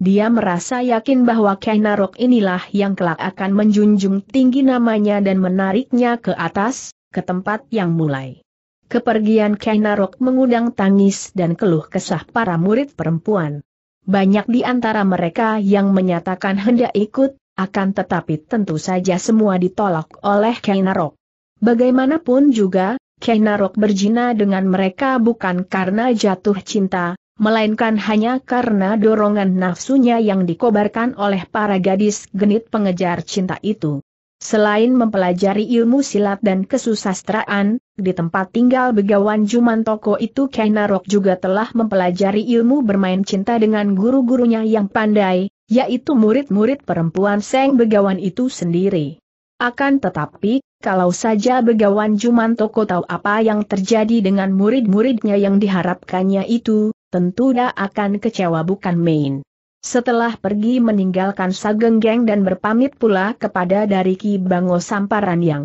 Dia merasa yakin bahwa Kenarok inilah yang kelak akan menjunjung tinggi namanya dan menariknya ke atas, ke tempat yang mulai Kepergian Kainarok mengundang tangis dan keluh kesah para murid perempuan. Banyak di antara mereka yang menyatakan hendak ikut, akan tetapi tentu saja semua ditolak oleh Kainarok. Bagaimanapun juga, Kainarok berjina dengan mereka bukan karena jatuh cinta, melainkan hanya karena dorongan nafsunya yang dikobarkan oleh para gadis genit pengejar cinta itu. Selain mempelajari ilmu silat dan kesusastraan, di tempat tinggal begawan Jumantoko itu Kainarok juga telah mempelajari ilmu bermain cinta dengan guru-gurunya yang pandai, yaitu murid-murid perempuan Seng Begawan itu sendiri. Akan tetapi, kalau saja Begawan Jumantoko tahu apa yang terjadi dengan murid-muridnya yang diharapkannya itu, tentu dia akan kecewa bukan main. Setelah pergi meninggalkan Sagenggeng dan berpamit pula kepada dari Ki Bango Samparan yang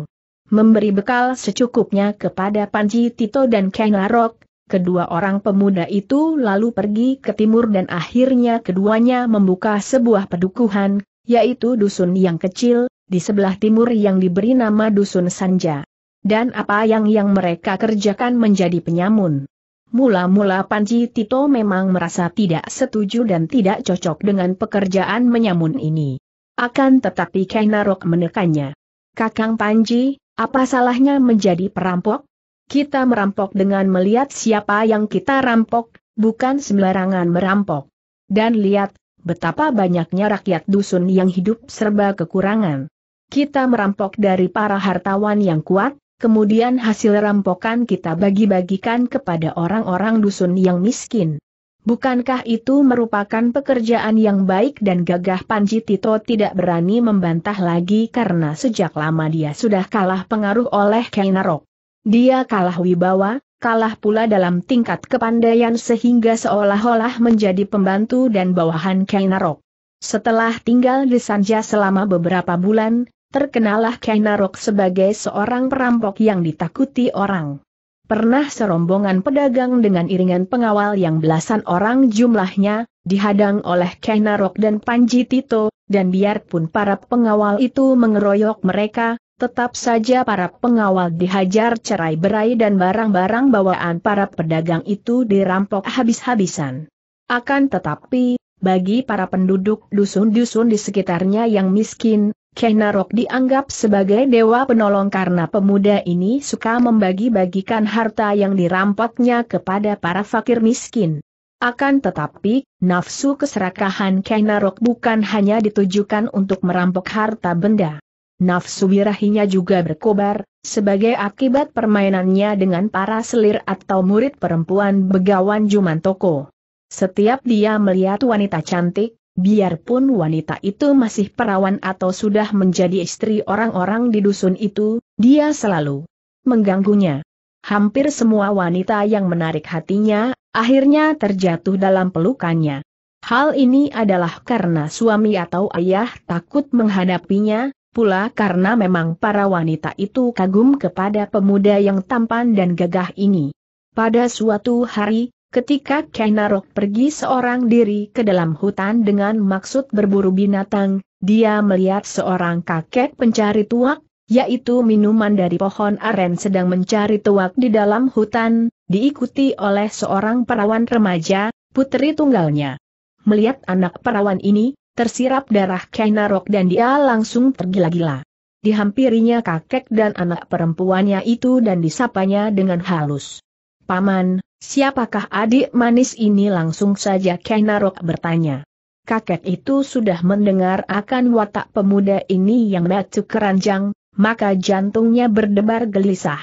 memberi bekal secukupnya kepada Panji Tito dan Ken Larok, kedua orang pemuda itu lalu pergi ke timur dan akhirnya keduanya membuka sebuah pedukuhan, yaitu dusun yang kecil, di sebelah timur yang diberi nama Dusun Sanja. Dan apa yang yang mereka kerjakan menjadi penyamun. Mula-mula Panji Tito memang merasa tidak setuju dan tidak cocok dengan pekerjaan menyamun ini. Akan tetapi Kainarok menekannya. Kakang Panji, apa salahnya menjadi perampok? Kita merampok dengan melihat siapa yang kita rampok, bukan sembarangan merampok. Dan lihat, betapa banyaknya rakyat dusun yang hidup serba kekurangan. Kita merampok dari para hartawan yang kuat, kemudian hasil rampokan kita bagi-bagikan kepada orang-orang dusun yang miskin. Bukankah itu merupakan pekerjaan yang baik dan gagah Panji Tito tidak berani membantah lagi karena sejak lama dia sudah kalah pengaruh oleh Kainarok. Dia kalah wibawa, kalah pula dalam tingkat kepandaian sehingga seolah-olah menjadi pembantu dan bawahan Kainarok. Setelah tinggal di Sanja selama beberapa bulan, Terkenalah Kainarok sebagai seorang perampok yang ditakuti orang. Pernah serombongan pedagang dengan iringan pengawal yang belasan orang jumlahnya, dihadang oleh Kainarok dan Panji Tito, dan biarpun para pengawal itu mengeroyok mereka, tetap saja para pengawal dihajar cerai berai dan barang-barang bawaan para pedagang itu dirampok habis-habisan. Akan tetapi, bagi para penduduk dusun-dusun di sekitarnya yang miskin, Kenarok dianggap sebagai dewa penolong karena pemuda ini suka membagi-bagikan harta yang dirampoknya kepada para fakir miskin. Akan tetapi, nafsu keserakahan Kenarok bukan hanya ditujukan untuk merampok harta benda. Nafsu wirahinya juga berkobar, sebagai akibat permainannya dengan para selir atau murid perempuan begawan Jumantoko. Setiap dia melihat wanita cantik, Biarpun wanita itu masih perawan atau sudah menjadi istri orang-orang di dusun itu, dia selalu mengganggunya. Hampir semua wanita yang menarik hatinya, akhirnya terjatuh dalam pelukannya. Hal ini adalah karena suami atau ayah takut menghadapinya, pula karena memang para wanita itu kagum kepada pemuda yang tampan dan gagah ini. Pada suatu hari, Ketika Kainarok pergi seorang diri ke dalam hutan dengan maksud berburu binatang, dia melihat seorang kakek pencari tuak, yaitu minuman dari pohon aren sedang mencari tuak di dalam hutan, diikuti oleh seorang perawan remaja, putri tunggalnya. Melihat anak perawan ini, tersirap darah Kainarok dan dia langsung tergila-gila. Dihampirinya kakek dan anak perempuannya itu dan disapanya dengan halus. Paman, Siapakah adik manis ini langsung saja Kenarok bertanya. Kakek itu sudah mendengar akan watak pemuda ini yang batu keranjang, maka jantungnya berdebar gelisah.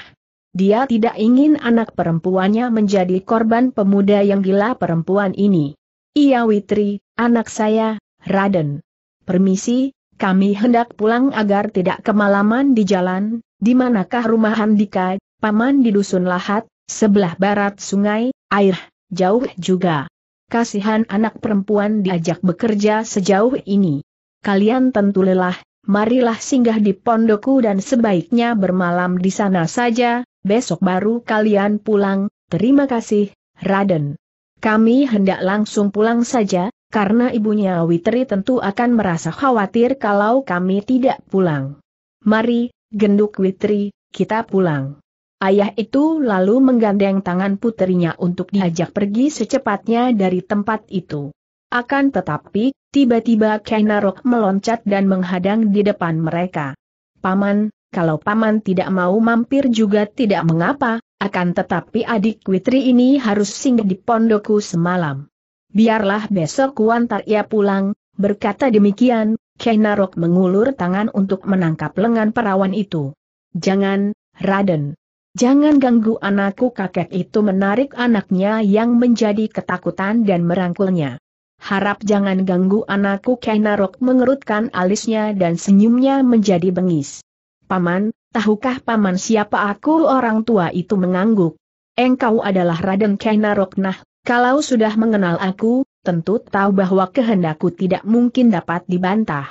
Dia tidak ingin anak perempuannya menjadi korban pemuda yang gila perempuan ini. Iya Witri, anak saya, Raden. Permisi, kami hendak pulang agar tidak kemalaman di jalan, di manakah rumah Handika, paman di dusun Lahat, Sebelah barat sungai, air, jauh juga. Kasihan anak perempuan diajak bekerja sejauh ini. Kalian tentu lelah, marilah singgah di pondokku dan sebaiknya bermalam di sana saja, besok baru kalian pulang, terima kasih, Raden. Kami hendak langsung pulang saja, karena ibunya Witri tentu akan merasa khawatir kalau kami tidak pulang. Mari, genduk Witri, kita pulang. Ayah itu lalu menggandeng tangan putrinya untuk diajak pergi secepatnya dari tempat itu. Akan tetapi, tiba-tiba Kainarok meloncat dan menghadang di depan mereka. Paman, kalau paman tidak mau mampir juga tidak mengapa, akan tetapi adik Witri ini harus singgah di pondokku semalam. Biarlah besok kuantar ia pulang, berkata demikian, Kainarok mengulur tangan untuk menangkap lengan perawan itu. Jangan, Raden. Jangan ganggu anakku kakek itu menarik anaknya yang menjadi ketakutan dan merangkulnya. Harap jangan ganggu anakku Kainarok mengerutkan alisnya dan senyumnya menjadi bengis. Paman, tahukah paman siapa aku orang tua itu mengangguk. Engkau adalah Raden Kainarok, nah, kalau sudah mengenal aku, tentu tahu bahwa kehendakku tidak mungkin dapat dibantah.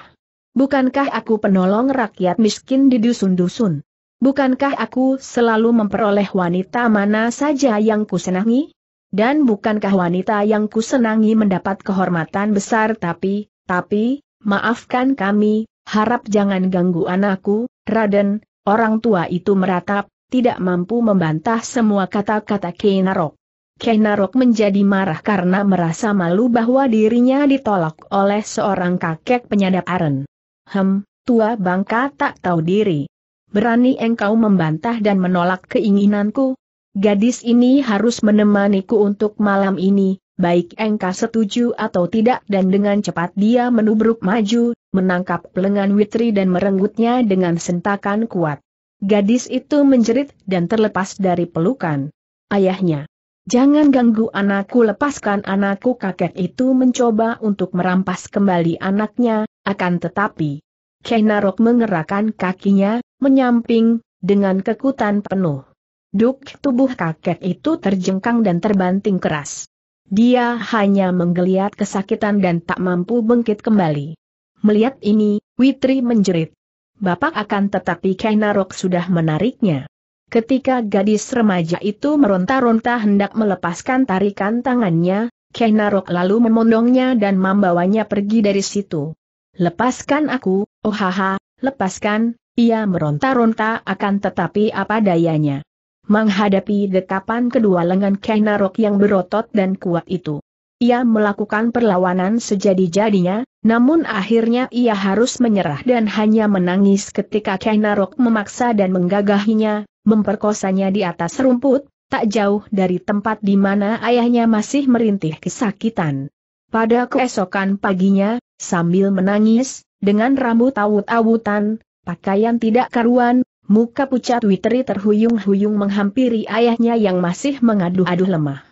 Bukankah aku penolong rakyat miskin di dusun-dusun? Bukankah aku selalu memperoleh wanita mana saja yang kusenangi? Dan bukankah wanita yang kusenangi mendapat kehormatan besar tapi, tapi, maafkan kami, harap jangan ganggu anakku, Raden, orang tua itu meratap, tidak mampu membantah semua kata-kata Kenarok. Kenarok menjadi marah karena merasa malu bahwa dirinya ditolak oleh seorang kakek penyadap aren. Hem, tua bangka tak tahu diri berani engkau membantah dan menolak keinginanku? Gadis ini harus menemaniku untuk malam ini, baik engkau setuju atau tidak dan dengan cepat dia menubruk maju, menangkap lengan Witri dan merenggutnya dengan sentakan kuat. Gadis itu menjerit dan terlepas dari pelukan ayahnya. Jangan ganggu anakku lepaskan anakku kakek itu mencoba untuk merampas kembali anaknya, akan tetapi. Kenarok mengerahkan kakinya, menyamping, dengan kekutan penuh. Duk tubuh kakek itu terjengkang dan terbanting keras. Dia hanya menggeliat kesakitan dan tak mampu bangkit kembali. Melihat ini, Witri menjerit. Bapak akan tetapi Kainarok sudah menariknya. Ketika gadis remaja itu meronta-ronta hendak melepaskan tarikan tangannya, Kainarok lalu memondongnya dan membawanya pergi dari situ. Lepaskan aku, oh haha, lepaskan, ia meronta-ronta akan tetapi apa dayanya. Menghadapi dekapan kedua lengan Kainarok yang berotot dan kuat itu. Ia melakukan perlawanan sejadi-jadinya, namun akhirnya ia harus menyerah dan hanya menangis ketika Kainarok memaksa dan menggagahinya, memperkosanya di atas rumput, tak jauh dari tempat di mana ayahnya masih merintih kesakitan. Pada keesokan paginya, sambil menangis, dengan rambut awut-awutan, pakaian tidak karuan, muka pucat Witri terhuyung-huyung menghampiri ayahnya yang masih mengaduh-aduh lemah.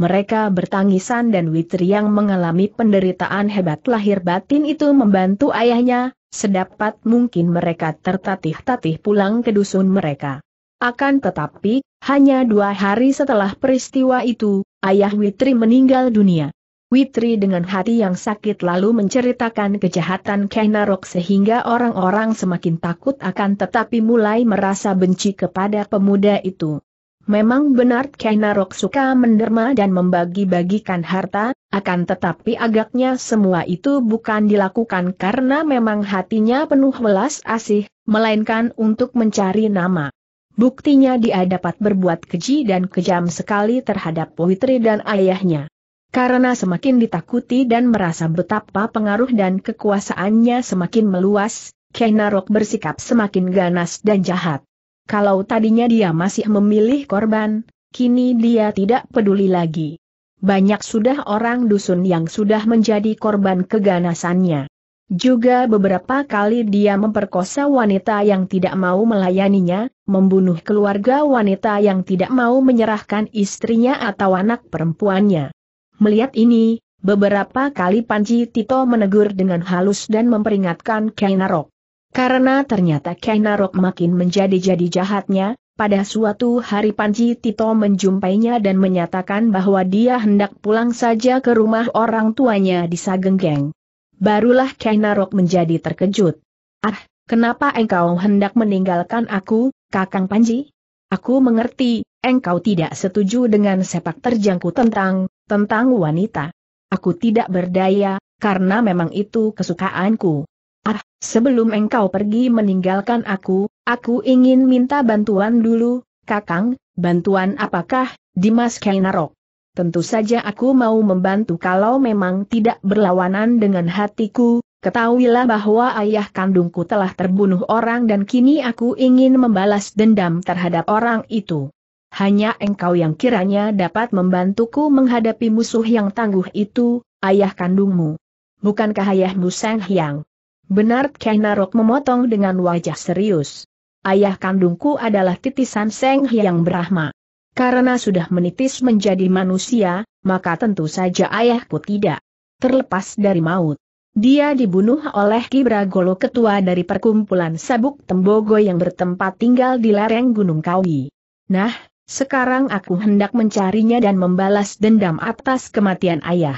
Mereka bertangisan dan Witri yang mengalami penderitaan hebat lahir batin itu membantu ayahnya, sedapat mungkin mereka tertatih-tatih pulang ke dusun mereka. Akan tetapi, hanya dua hari setelah peristiwa itu, ayah Witri meninggal dunia. Witri dengan hati yang sakit lalu menceritakan kejahatan Kainarok sehingga orang-orang semakin takut akan tetapi mulai merasa benci kepada pemuda itu. Memang benar Kainarok suka menderma dan membagi-bagikan harta, akan tetapi agaknya semua itu bukan dilakukan karena memang hatinya penuh welas asih, melainkan untuk mencari nama. Buktinya dia dapat berbuat keji dan kejam sekali terhadap Witri dan ayahnya. Karena semakin ditakuti dan merasa betapa pengaruh dan kekuasaannya semakin meluas, Kenarok bersikap semakin ganas dan jahat. Kalau tadinya dia masih memilih korban, kini dia tidak peduli lagi. Banyak sudah orang dusun yang sudah menjadi korban keganasannya. Juga beberapa kali dia memperkosa wanita yang tidak mau melayaninya, membunuh keluarga wanita yang tidak mau menyerahkan istrinya atau anak perempuannya. Melihat ini, beberapa kali Panji Tito menegur dengan halus dan memperingatkan Kainarok. Karena ternyata Kainarok makin menjadi-jadi jahatnya, pada suatu hari Panji Tito menjumpainya dan menyatakan bahwa dia hendak pulang saja ke rumah orang tuanya di Sagenggeng. Barulah Kainarok menjadi terkejut. Ah, kenapa engkau hendak meninggalkan aku, Kakang Panji? Aku mengerti, engkau tidak setuju dengan sepak terjangku tentang tentang wanita. Aku tidak berdaya, karena memang itu kesukaanku. Ah, sebelum engkau pergi meninggalkan aku, aku ingin minta bantuan dulu, Kakang, bantuan apakah, Dimas Kainarok? Tentu saja aku mau membantu kalau memang tidak berlawanan dengan hatiku, ketahuilah bahwa ayah kandungku telah terbunuh orang dan kini aku ingin membalas dendam terhadap orang itu. Hanya engkau yang kiranya dapat membantuku menghadapi musuh yang tangguh itu, ayah kandungmu. Bukankah ayahmu Sang Hyang? Benar Kainarok memotong dengan wajah serius. Ayah kandungku adalah titisan Sang Hyang Brahma. Karena sudah menitis menjadi manusia, maka tentu saja ayahku tidak terlepas dari maut. Dia dibunuh oleh Kibragolo ketua dari perkumpulan sabuk Tembogo yang bertempat tinggal di lereng Gunung Kawi. Nah, sekarang aku hendak mencarinya dan membalas dendam atas kematian ayah.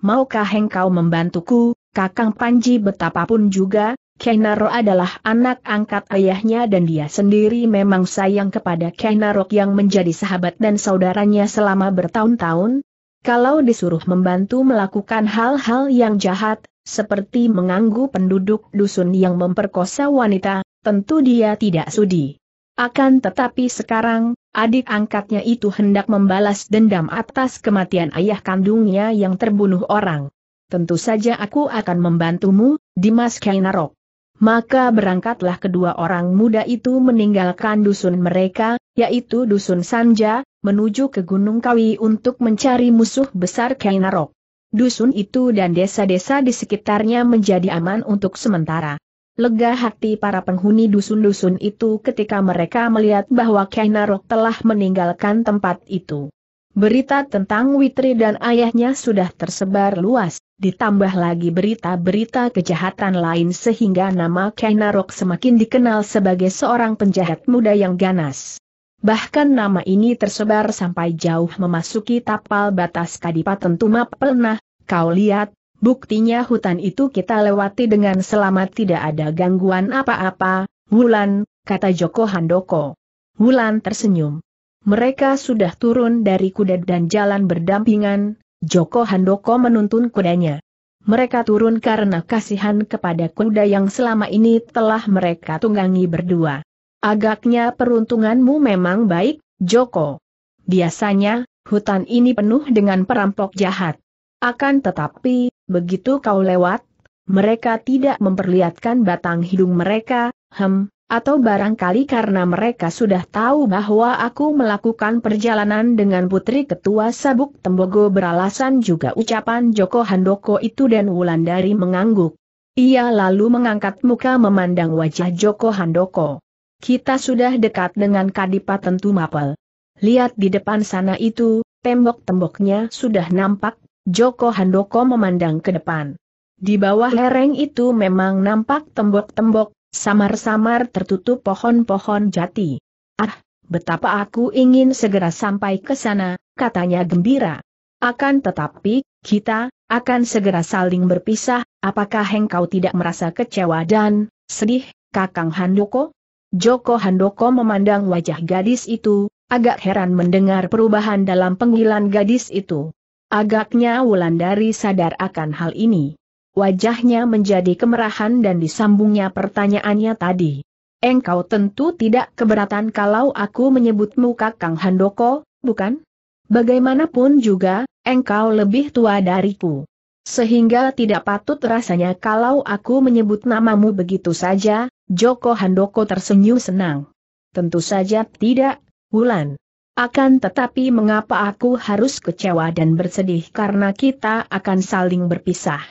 Maukah engkau membantuku, Kakang Panji betapapun juga, Kenaro adalah anak angkat ayahnya dan dia sendiri memang sayang kepada Kenaro yang menjadi sahabat dan saudaranya selama bertahun-tahun. Kalau disuruh membantu melakukan hal-hal yang jahat, seperti mengganggu penduduk dusun yang memperkosa wanita, tentu dia tidak sudi. Akan tetapi sekarang, adik angkatnya itu hendak membalas dendam atas kematian ayah kandungnya yang terbunuh orang. Tentu saja aku akan membantumu, Dimas Kainarok. Maka berangkatlah kedua orang muda itu meninggalkan dusun mereka, yaitu dusun Sanja, menuju ke Gunung Kawi untuk mencari musuh besar Kainarok. Dusun itu dan desa-desa di sekitarnya menjadi aman untuk sementara. Lega hati para penghuni dusun-dusun itu ketika mereka melihat bahwa Kainarok telah meninggalkan tempat itu. Berita tentang Witri dan ayahnya sudah tersebar luas, ditambah lagi berita-berita kejahatan lain sehingga nama Kainarok semakin dikenal sebagai seorang penjahat muda yang ganas. Bahkan nama ini tersebar sampai jauh memasuki tapal batas Kadipaten Tumapel. Nah, kau lihat, Buktinya hutan itu kita lewati dengan selamat tidak ada gangguan apa-apa, Wulan, kata Joko Handoko. Wulan tersenyum. Mereka sudah turun dari kuda dan jalan berdampingan, Joko Handoko menuntun kudanya. Mereka turun karena kasihan kepada kuda yang selama ini telah mereka tunggangi berdua. Agaknya peruntunganmu memang baik, Joko. Biasanya, hutan ini penuh dengan perampok jahat. Akan tetapi, begitu kau lewat, mereka tidak memperlihatkan batang hidung mereka, hem, atau barangkali karena mereka sudah tahu bahwa aku melakukan perjalanan dengan putri ketua sabuk Tembogo beralasan juga ucapan Joko Handoko itu dan Wulandari mengangguk. Ia lalu mengangkat muka memandang wajah Joko Handoko. Kita sudah dekat dengan Kadipaten Tumapel. Lihat di depan sana itu, tembok-temboknya sudah nampak Joko Handoko memandang ke depan. Di bawah lereng itu memang nampak tembok-tembok, samar-samar tertutup pohon-pohon jati. Ah, betapa aku ingin segera sampai ke sana, katanya gembira. Akan tetapi, kita akan segera saling berpisah, apakah engkau tidak merasa kecewa dan sedih, Kakang Handoko? Joko Handoko memandang wajah gadis itu, agak heran mendengar perubahan dalam penggilan gadis itu. Agaknya Wulandari sadar akan hal ini. Wajahnya menjadi kemerahan dan disambungnya pertanyaannya tadi. Engkau tentu tidak keberatan kalau aku menyebutmu Kakang Handoko, bukan? Bagaimanapun juga, engkau lebih tua dariku. Sehingga tidak patut rasanya kalau aku menyebut namamu begitu saja, Joko Handoko tersenyum senang. Tentu saja tidak, Wulan. Akan tetapi mengapa aku harus kecewa dan bersedih karena kita akan saling berpisah.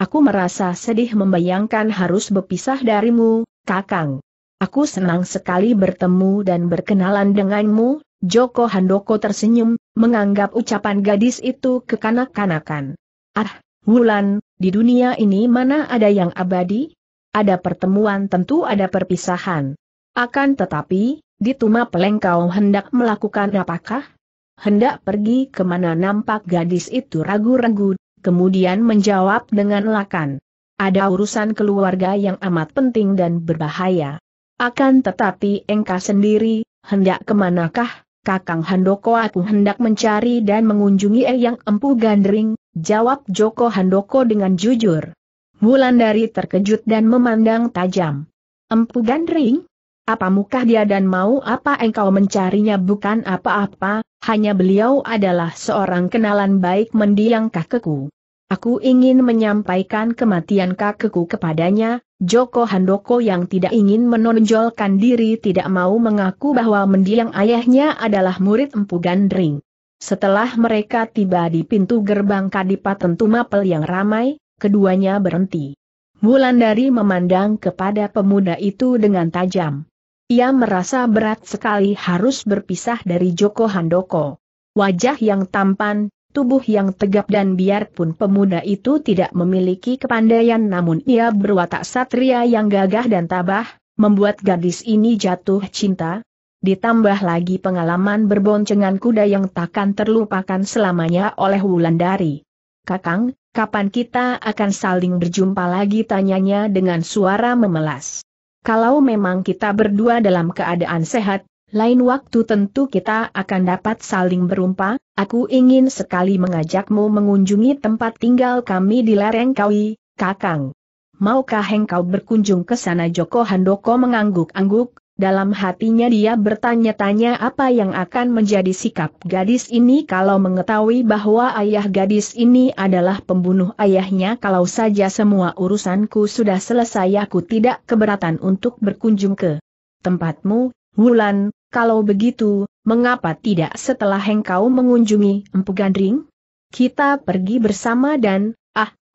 Aku merasa sedih membayangkan harus berpisah darimu, Kakang. Aku senang sekali bertemu dan berkenalan denganmu, Joko Handoko tersenyum, menganggap ucapan gadis itu kekanak-kanakan. Ah, Wulan, di dunia ini mana ada yang abadi? Ada pertemuan tentu ada perpisahan. Akan tetapi, Dituma peleng kau hendak melakukan apakah? Hendak pergi kemana nampak gadis itu ragu-ragu, kemudian menjawab dengan lakan. Ada urusan keluarga yang amat penting dan berbahaya. Akan tetapi engkau sendiri, hendak kemanakah? Kakang Handoko aku hendak mencari dan mengunjungi Eyang Empu Gandring, jawab Joko Handoko dengan jujur. Wulandari terkejut dan memandang tajam. Empu Gandring? Apa mukah dia dan mau apa engkau mencarinya bukan apa-apa, hanya beliau adalah seorang kenalan baik mendiang kakekku. Aku ingin menyampaikan kematian kakekku kepadanya, Joko Handoko yang tidak ingin menonjolkan diri tidak mau mengaku bahwa mendiang ayahnya adalah murid Empu Gandring. Setelah mereka tiba di pintu gerbang Kadipaten Tumapel yang ramai, keduanya berhenti. Mulandari memandang kepada pemuda itu dengan tajam. Ia merasa berat sekali harus berpisah dari Joko Handoko. Wajah yang tampan, tubuh yang tegap dan biarpun pemuda itu tidak memiliki kepandaian namun ia berwatak satria yang gagah dan tabah, membuat gadis ini jatuh cinta. Ditambah lagi pengalaman berboncengan kuda yang takkan terlupakan selamanya oleh Wulandari. Kakang, kapan kita akan saling berjumpa lagi tanyanya dengan suara memelas. Kalau memang kita berdua dalam keadaan sehat, lain waktu tentu kita akan dapat saling berumpa, aku ingin sekali mengajakmu mengunjungi tempat tinggal kami di lereng Kawi, Kakang. Maukah engkau berkunjung ke sana Joko Handoko mengangguk-angguk, dalam hatinya dia bertanya-tanya apa yang akan menjadi sikap gadis ini kalau mengetahui bahwa ayah gadis ini adalah pembunuh ayahnya kalau saja semua urusanku sudah selesai aku tidak keberatan untuk berkunjung ke tempatmu, Wulan, kalau begitu, mengapa tidak setelah engkau mengunjungi Empu Gandring? Kita pergi bersama dan,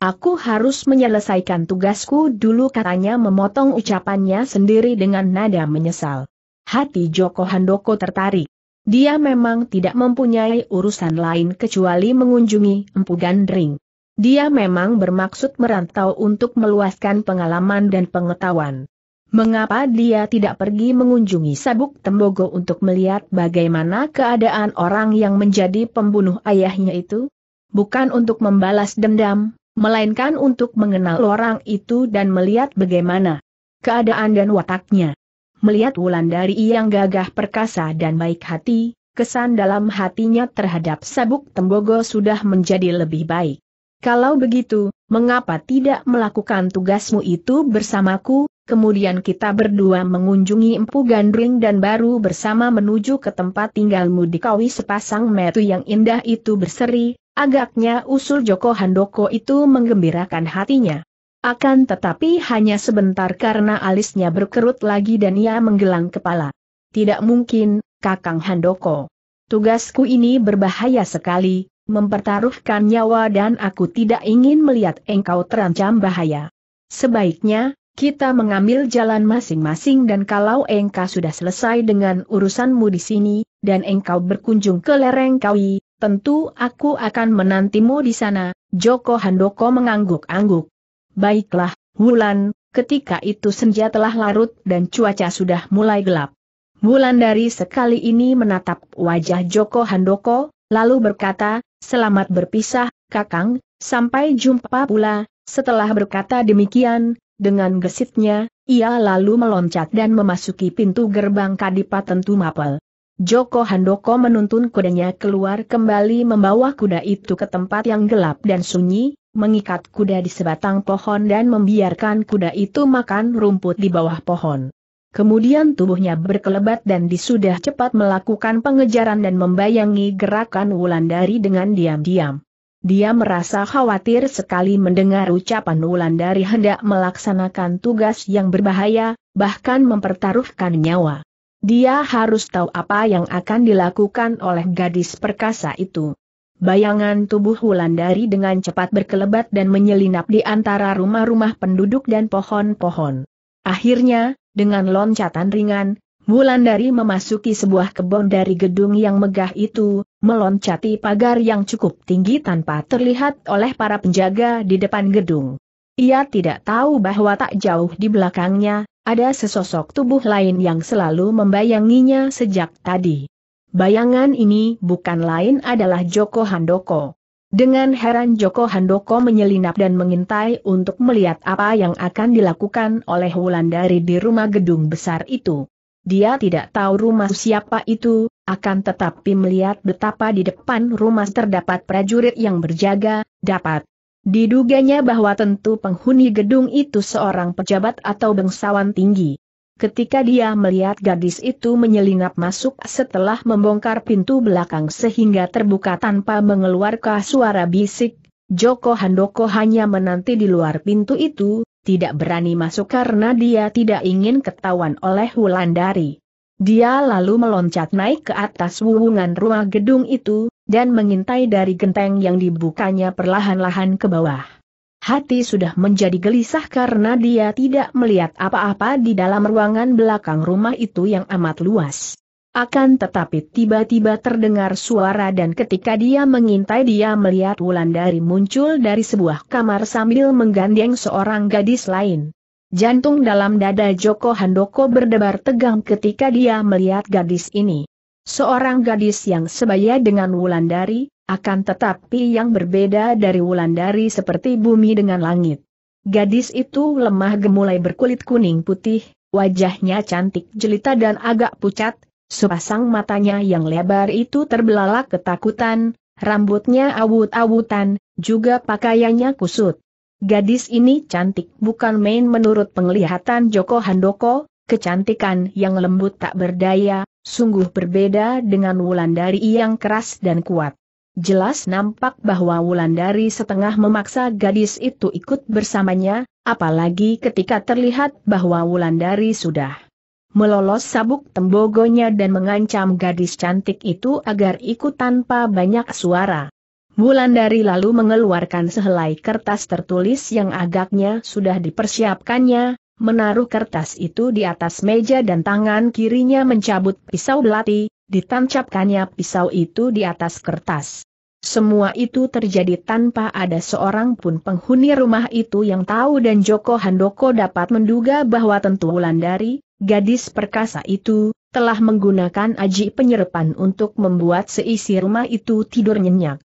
Aku harus menyelesaikan tugasku dulu katanya memotong ucapannya sendiri dengan nada menyesal. Hati Joko Handoko tertarik. Dia memang tidak mempunyai urusan lain kecuali mengunjungi Empu Gandring. Dia memang bermaksud merantau untuk meluaskan pengalaman dan pengetahuan. Mengapa dia tidak pergi mengunjungi Sabuk Tembogo untuk melihat bagaimana keadaan orang yang menjadi pembunuh ayahnya itu? Bukan untuk membalas dendam, melainkan untuk mengenal orang itu dan melihat bagaimana keadaan dan wataknya. Melihat Wulan dari yang gagah perkasa dan baik hati, kesan dalam hatinya terhadap sabuk tembogo sudah menjadi lebih baik. Kalau begitu, mengapa tidak melakukan tugasmu itu bersamaku, kemudian kita berdua mengunjungi Empu Gandring dan baru bersama menuju ke tempat tinggalmu di kawi sepasang metu yang indah itu berseri, Agaknya usul Joko Handoko itu menggembirakan hatinya. Akan tetapi hanya sebentar karena alisnya berkerut lagi dan ia menggelang kepala. Tidak mungkin, Kakang Handoko. Tugasku ini berbahaya sekali, mempertaruhkan nyawa dan aku tidak ingin melihat engkau terancam bahaya. Sebaiknya, kita mengambil jalan masing-masing dan kalau engkau sudah selesai dengan urusanmu di sini, dan engkau berkunjung ke lereng Kawi, Tentu aku akan menantimu di sana, Joko Handoko mengangguk-angguk. Baiklah, Wulan, ketika itu senja telah larut dan cuaca sudah mulai gelap. Wulan dari sekali ini menatap wajah Joko Handoko, lalu berkata, selamat berpisah, kakang, sampai jumpa pula, setelah berkata demikian, dengan gesitnya, ia lalu meloncat dan memasuki pintu gerbang Kadipaten Tumapel. Joko Handoko menuntun kudanya keluar kembali membawa kuda itu ke tempat yang gelap dan sunyi, mengikat kuda di sebatang pohon dan membiarkan kuda itu makan rumput di bawah pohon. Kemudian tubuhnya berkelebat dan disudah cepat melakukan pengejaran dan membayangi gerakan Wulandari dengan diam-diam. Dia merasa khawatir sekali mendengar ucapan Wulandari hendak melaksanakan tugas yang berbahaya, bahkan mempertaruhkan nyawa. Dia harus tahu apa yang akan dilakukan oleh gadis perkasa itu. Bayangan tubuh Wulandari dengan cepat berkelebat dan menyelinap di antara rumah-rumah penduduk dan pohon-pohon. Akhirnya, dengan loncatan ringan, Wulandari memasuki sebuah kebun dari gedung yang megah itu, meloncati pagar yang cukup tinggi tanpa terlihat oleh para penjaga di depan gedung. Ia tidak tahu bahwa tak jauh di belakangnya, ada sesosok tubuh lain yang selalu membayanginya sejak tadi. Bayangan ini bukan lain adalah Joko Handoko. Dengan heran Joko Handoko menyelinap dan mengintai untuk melihat apa yang akan dilakukan oleh Wulandari di rumah gedung besar itu. Dia tidak tahu rumah siapa itu, akan tetapi melihat betapa di depan rumah terdapat prajurit yang berjaga, dapat Diduganya bahwa tentu penghuni gedung itu seorang pejabat atau bangsawan tinggi. Ketika dia melihat gadis itu menyelinap masuk setelah membongkar pintu belakang sehingga terbuka tanpa mengeluarkan suara bisik, Joko Handoko hanya menanti di luar pintu itu, tidak berani masuk karena dia tidak ingin ketahuan oleh Wulandari. Dia lalu meloncat naik ke atas wuwungan rumah gedung itu, dan mengintai dari genteng yang dibukanya perlahan-lahan ke bawah. Hati sudah menjadi gelisah karena dia tidak melihat apa-apa di dalam ruangan belakang rumah itu yang amat luas. Akan tetapi tiba-tiba terdengar suara dan ketika dia mengintai dia melihat Wulandari muncul dari sebuah kamar sambil menggandeng seorang gadis lain. Jantung dalam dada Joko Handoko berdebar tegang ketika dia melihat gadis ini. Seorang gadis yang sebaya dengan Wulandari, akan tetapi yang berbeda dari Wulandari seperti bumi dengan langit. Gadis itu lemah gemulai berkulit kuning putih, wajahnya cantik jelita dan agak pucat, sepasang matanya yang lebar itu terbelalak ketakutan, rambutnya awut-awutan, juga pakaiannya kusut. Gadis ini cantik bukan main menurut penglihatan Joko Handoko, kecantikan yang lembut tak berdaya, sungguh berbeda dengan Wulandari yang keras dan kuat. Jelas nampak bahwa Wulandari setengah memaksa gadis itu ikut bersamanya, apalagi ketika terlihat bahwa Wulandari sudah melolos sabuk tembogonya dan mengancam gadis cantik itu agar ikut tanpa banyak suara. Wulandari lalu mengeluarkan sehelai kertas tertulis yang agaknya sudah dipersiapkannya, menaruh kertas itu di atas meja dan tangan kirinya mencabut pisau belati, ditancapkannya pisau itu di atas kertas. Semua itu terjadi tanpa ada seorang pun penghuni rumah itu yang tahu dan Joko Handoko dapat menduga bahwa tentu Wulandari, gadis perkasa itu, telah menggunakan aji penyerepan untuk membuat seisi rumah itu tidur nyenyak.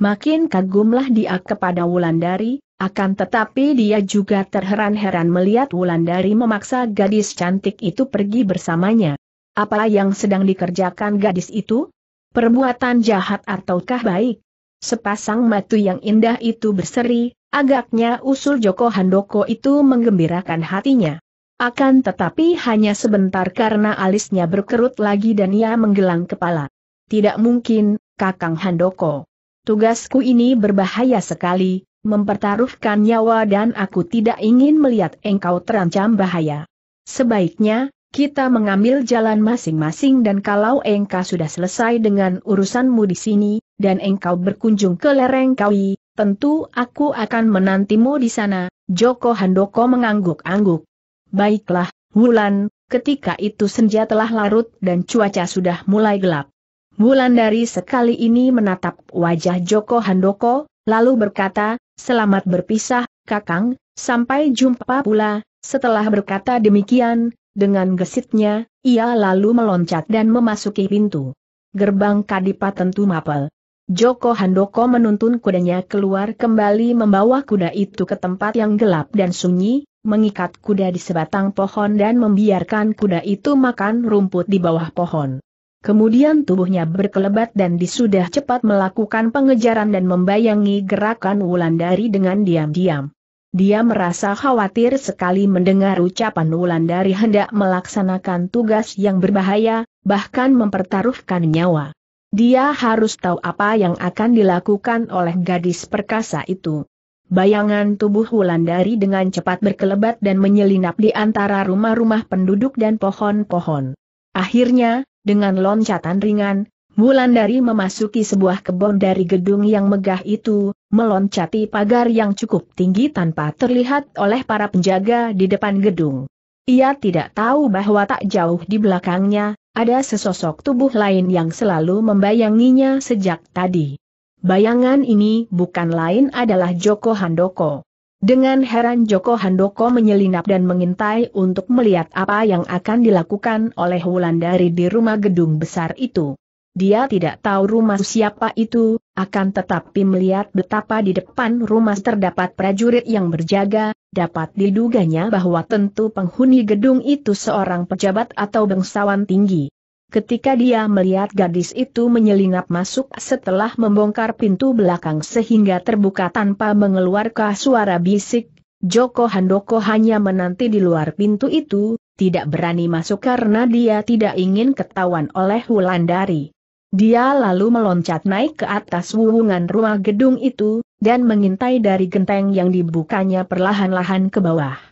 Makin kagumlah dia kepada Wulandari, akan tetapi dia juga terheran-heran melihat Wulandari memaksa gadis cantik itu pergi bersamanya. Apa yang sedang dikerjakan gadis itu? Perbuatan jahat ataukah baik? Sepasang matu yang indah itu berseri, agaknya usul Joko Handoko itu menggembirakan hatinya. Akan tetapi hanya sebentar karena alisnya berkerut lagi dan ia menggelang kepala. Tidak mungkin, Kakang Handoko. Tugasku ini berbahaya sekali, mempertaruhkan nyawa dan aku tidak ingin melihat engkau terancam bahaya. Sebaiknya, kita mengambil jalan masing-masing dan kalau engkau sudah selesai dengan urusanmu di sini, dan engkau berkunjung ke lereng Kawi, tentu aku akan menantimu di sana, Joko Handoko mengangguk-angguk. Baiklah, Wulan, ketika itu senja telah larut dan cuaca sudah mulai gelap. Wulan dari sekali ini menatap wajah Joko Handoko, lalu berkata, selamat berpisah, kakang, sampai jumpa pula, setelah berkata demikian, dengan gesitnya, ia lalu meloncat dan memasuki pintu. Gerbang Kadipaten Tumapel. Joko Handoko menuntun kudanya keluar kembali membawa kuda itu ke tempat yang gelap dan sunyi, mengikat kuda di sebatang pohon dan membiarkan kuda itu makan rumput di bawah pohon. Kemudian tubuhnya berkelebat dan disudah cepat melakukan pengejaran dan membayangi gerakan Wulandari dengan diam-diam. Dia merasa khawatir sekali mendengar ucapan Wulandari hendak melaksanakan tugas yang berbahaya, bahkan mempertaruhkan nyawa. Dia harus tahu apa yang akan dilakukan oleh gadis perkasa itu. Bayangan tubuh Wulandari dengan cepat berkelebat dan menyelinap di antara rumah-rumah penduduk dan pohon-pohon. Akhirnya, dengan loncatan ringan, Wulandari memasuki sebuah kebun dari gedung yang megah itu, meloncati pagar yang cukup tinggi tanpa terlihat oleh para penjaga di depan gedung. Ia tidak tahu bahwa tak jauh di belakangnya, ada sesosok tubuh lain yang selalu membayanginya sejak tadi. Bayangan ini bukan lain adalah Joko Handoko. Dengan heran Joko Handoko menyelinap dan mengintai untuk melihat apa yang akan dilakukan oleh Wulandari di rumah gedung besar itu. Dia tidak tahu rumah siapa itu, akan tetapi melihat betapa di depan rumah terdapat prajurit yang berjaga, dapat diduganya bahwa tentu penghuni gedung itu seorang pejabat atau bangsawan tinggi. Ketika dia melihat gadis itu menyelinap masuk setelah membongkar pintu belakang sehingga terbuka tanpa mengeluarkan suara bisik, Joko Handoko hanya menanti di luar pintu itu, tidak berani masuk karena dia tidak ingin ketahuan oleh Wulandari. Dia lalu meloncat naik ke atas wuwungan rumah gedung itu, dan mengintai dari genteng yang dibukanya perlahan-lahan ke bawah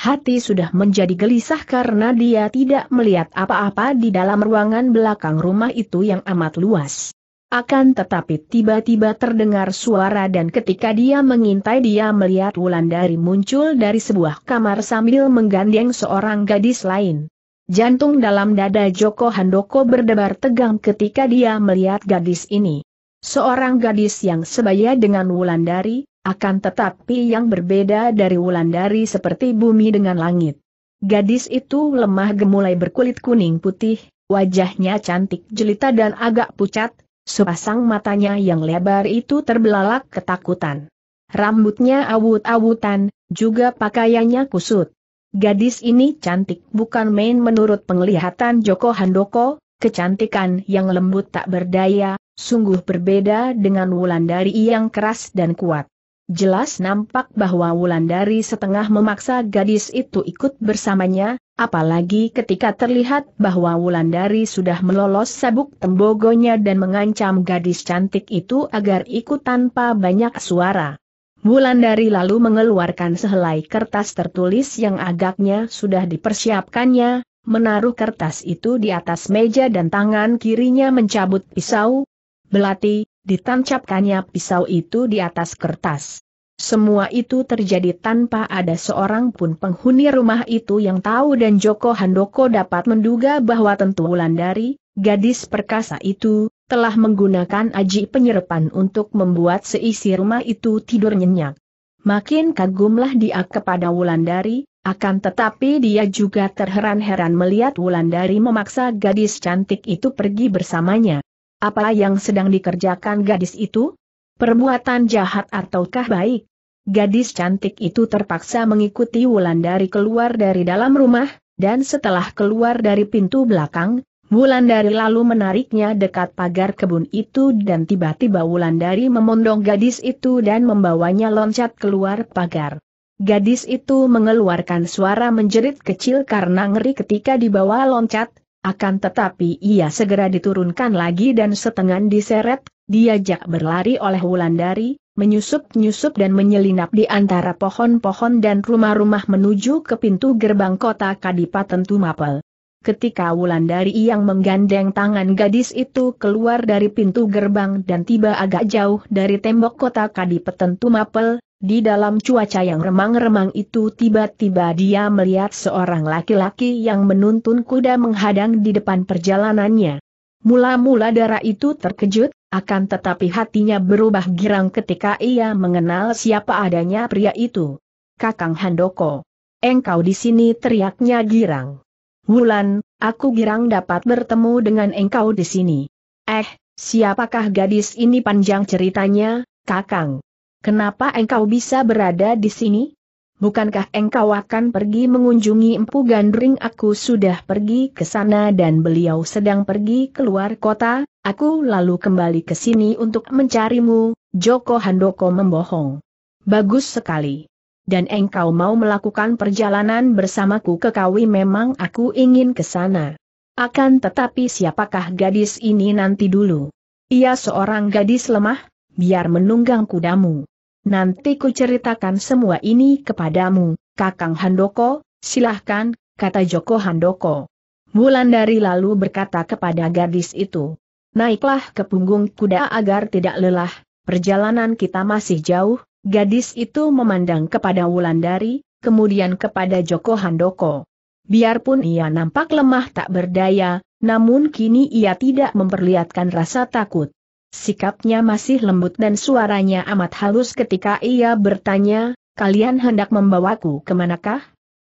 hati sudah menjadi gelisah karena dia tidak melihat apa-apa di dalam ruangan belakang rumah itu yang amat luas. Akan tetapi tiba-tiba terdengar suara dan ketika dia mengintai dia melihat Wulandari muncul dari sebuah kamar sambil menggandeng seorang gadis lain. Jantung dalam dada Joko Handoko berdebar tegang ketika dia melihat gadis ini. Seorang gadis yang sebaya dengan Wulandari, akan tetapi yang berbeda dari Wulandari seperti bumi dengan langit. Gadis itu lemah gemulai berkulit kuning putih, wajahnya cantik jelita dan agak pucat, sepasang matanya yang lebar itu terbelalak ketakutan. Rambutnya awut-awutan, juga pakaiannya kusut. Gadis ini cantik bukan main menurut penglihatan Joko Handoko, kecantikan yang lembut tak berdaya, sungguh berbeda dengan Wulandari yang keras dan kuat. Jelas nampak bahwa Wulandari setengah memaksa gadis itu ikut bersamanya, apalagi ketika terlihat bahwa Wulandari sudah melolos sabuk tembogonya dan mengancam gadis cantik itu agar ikut tanpa banyak suara. Wulandari lalu mengeluarkan sehelai kertas tertulis yang agaknya sudah dipersiapkannya, menaruh kertas itu di atas meja dan tangan kirinya mencabut pisau. Belati, ditancapkannya pisau itu di atas kertas. Semua itu terjadi tanpa ada seorang pun penghuni rumah itu yang tahu dan Joko Handoko dapat menduga bahwa tentu Wulandari, gadis perkasa itu, telah menggunakan aji penyerepan untuk membuat seisi rumah itu tidur nyenyak. Makin kagumlah dia kepada Wulandari, akan tetapi dia juga terheran-heran melihat Wulandari memaksa gadis cantik itu pergi bersamanya. Apa yang sedang dikerjakan gadis itu? Perbuatan jahat ataukah baik? Gadis cantik itu terpaksa mengikuti Wulandari keluar dari dalam rumah, dan setelah keluar dari pintu belakang, Wulandari lalu menariknya dekat pagar kebun itu dan tiba-tiba Wulandari memondong gadis itu dan membawanya loncat keluar pagar. Gadis itu mengeluarkan suara menjerit kecil karena ngeri ketika dibawa loncat, akan tetapi ia segera diturunkan lagi dan setengah diseret, diajak berlari oleh Wulandari, menyusup-nyusup dan menyelinap di antara pohon-pohon dan rumah-rumah menuju ke pintu gerbang kota Kadipaten Tumapel ketika Wulandari yang menggandeng tangan gadis itu keluar dari pintu gerbang dan tiba agak jauh dari tembok kota Kadipaten Tumapel, di dalam cuaca yang remang-remang itu tiba-tiba dia melihat seorang laki-laki yang menuntun kuda menghadang di depan perjalanannya. Mula-mula darah itu terkejut, akan tetapi hatinya berubah girang ketika ia mengenal siapa adanya pria itu. Kakang Handoko. Engkau di sini teriaknya girang. Wulan, aku girang dapat bertemu dengan engkau di sini. Eh, siapakah gadis ini panjang ceritanya, kakang? Kenapa engkau bisa berada di sini? Bukankah engkau akan pergi mengunjungi Empu Gandring? Aku sudah pergi ke sana dan beliau sedang pergi keluar kota, aku lalu kembali ke sini untuk mencarimu, Joko Handoko membohong. Bagus sekali dan engkau mau melakukan perjalanan bersamaku ke Kawi memang aku ingin ke sana. Akan tetapi siapakah gadis ini nanti dulu? Ia seorang gadis lemah, biar menunggang kudamu. Nanti ku ceritakan semua ini kepadamu, Kakang Handoko, silahkan, kata Joko Handoko. Bulan dari lalu berkata kepada gadis itu, Naiklah ke punggung kuda agar tidak lelah, perjalanan kita masih jauh, Gadis itu memandang kepada Wulandari, kemudian kepada Joko Handoko. Biarpun ia nampak lemah tak berdaya, namun kini ia tidak memperlihatkan rasa takut. Sikapnya masih lembut dan suaranya amat halus ketika ia bertanya, kalian hendak membawaku kemanakah?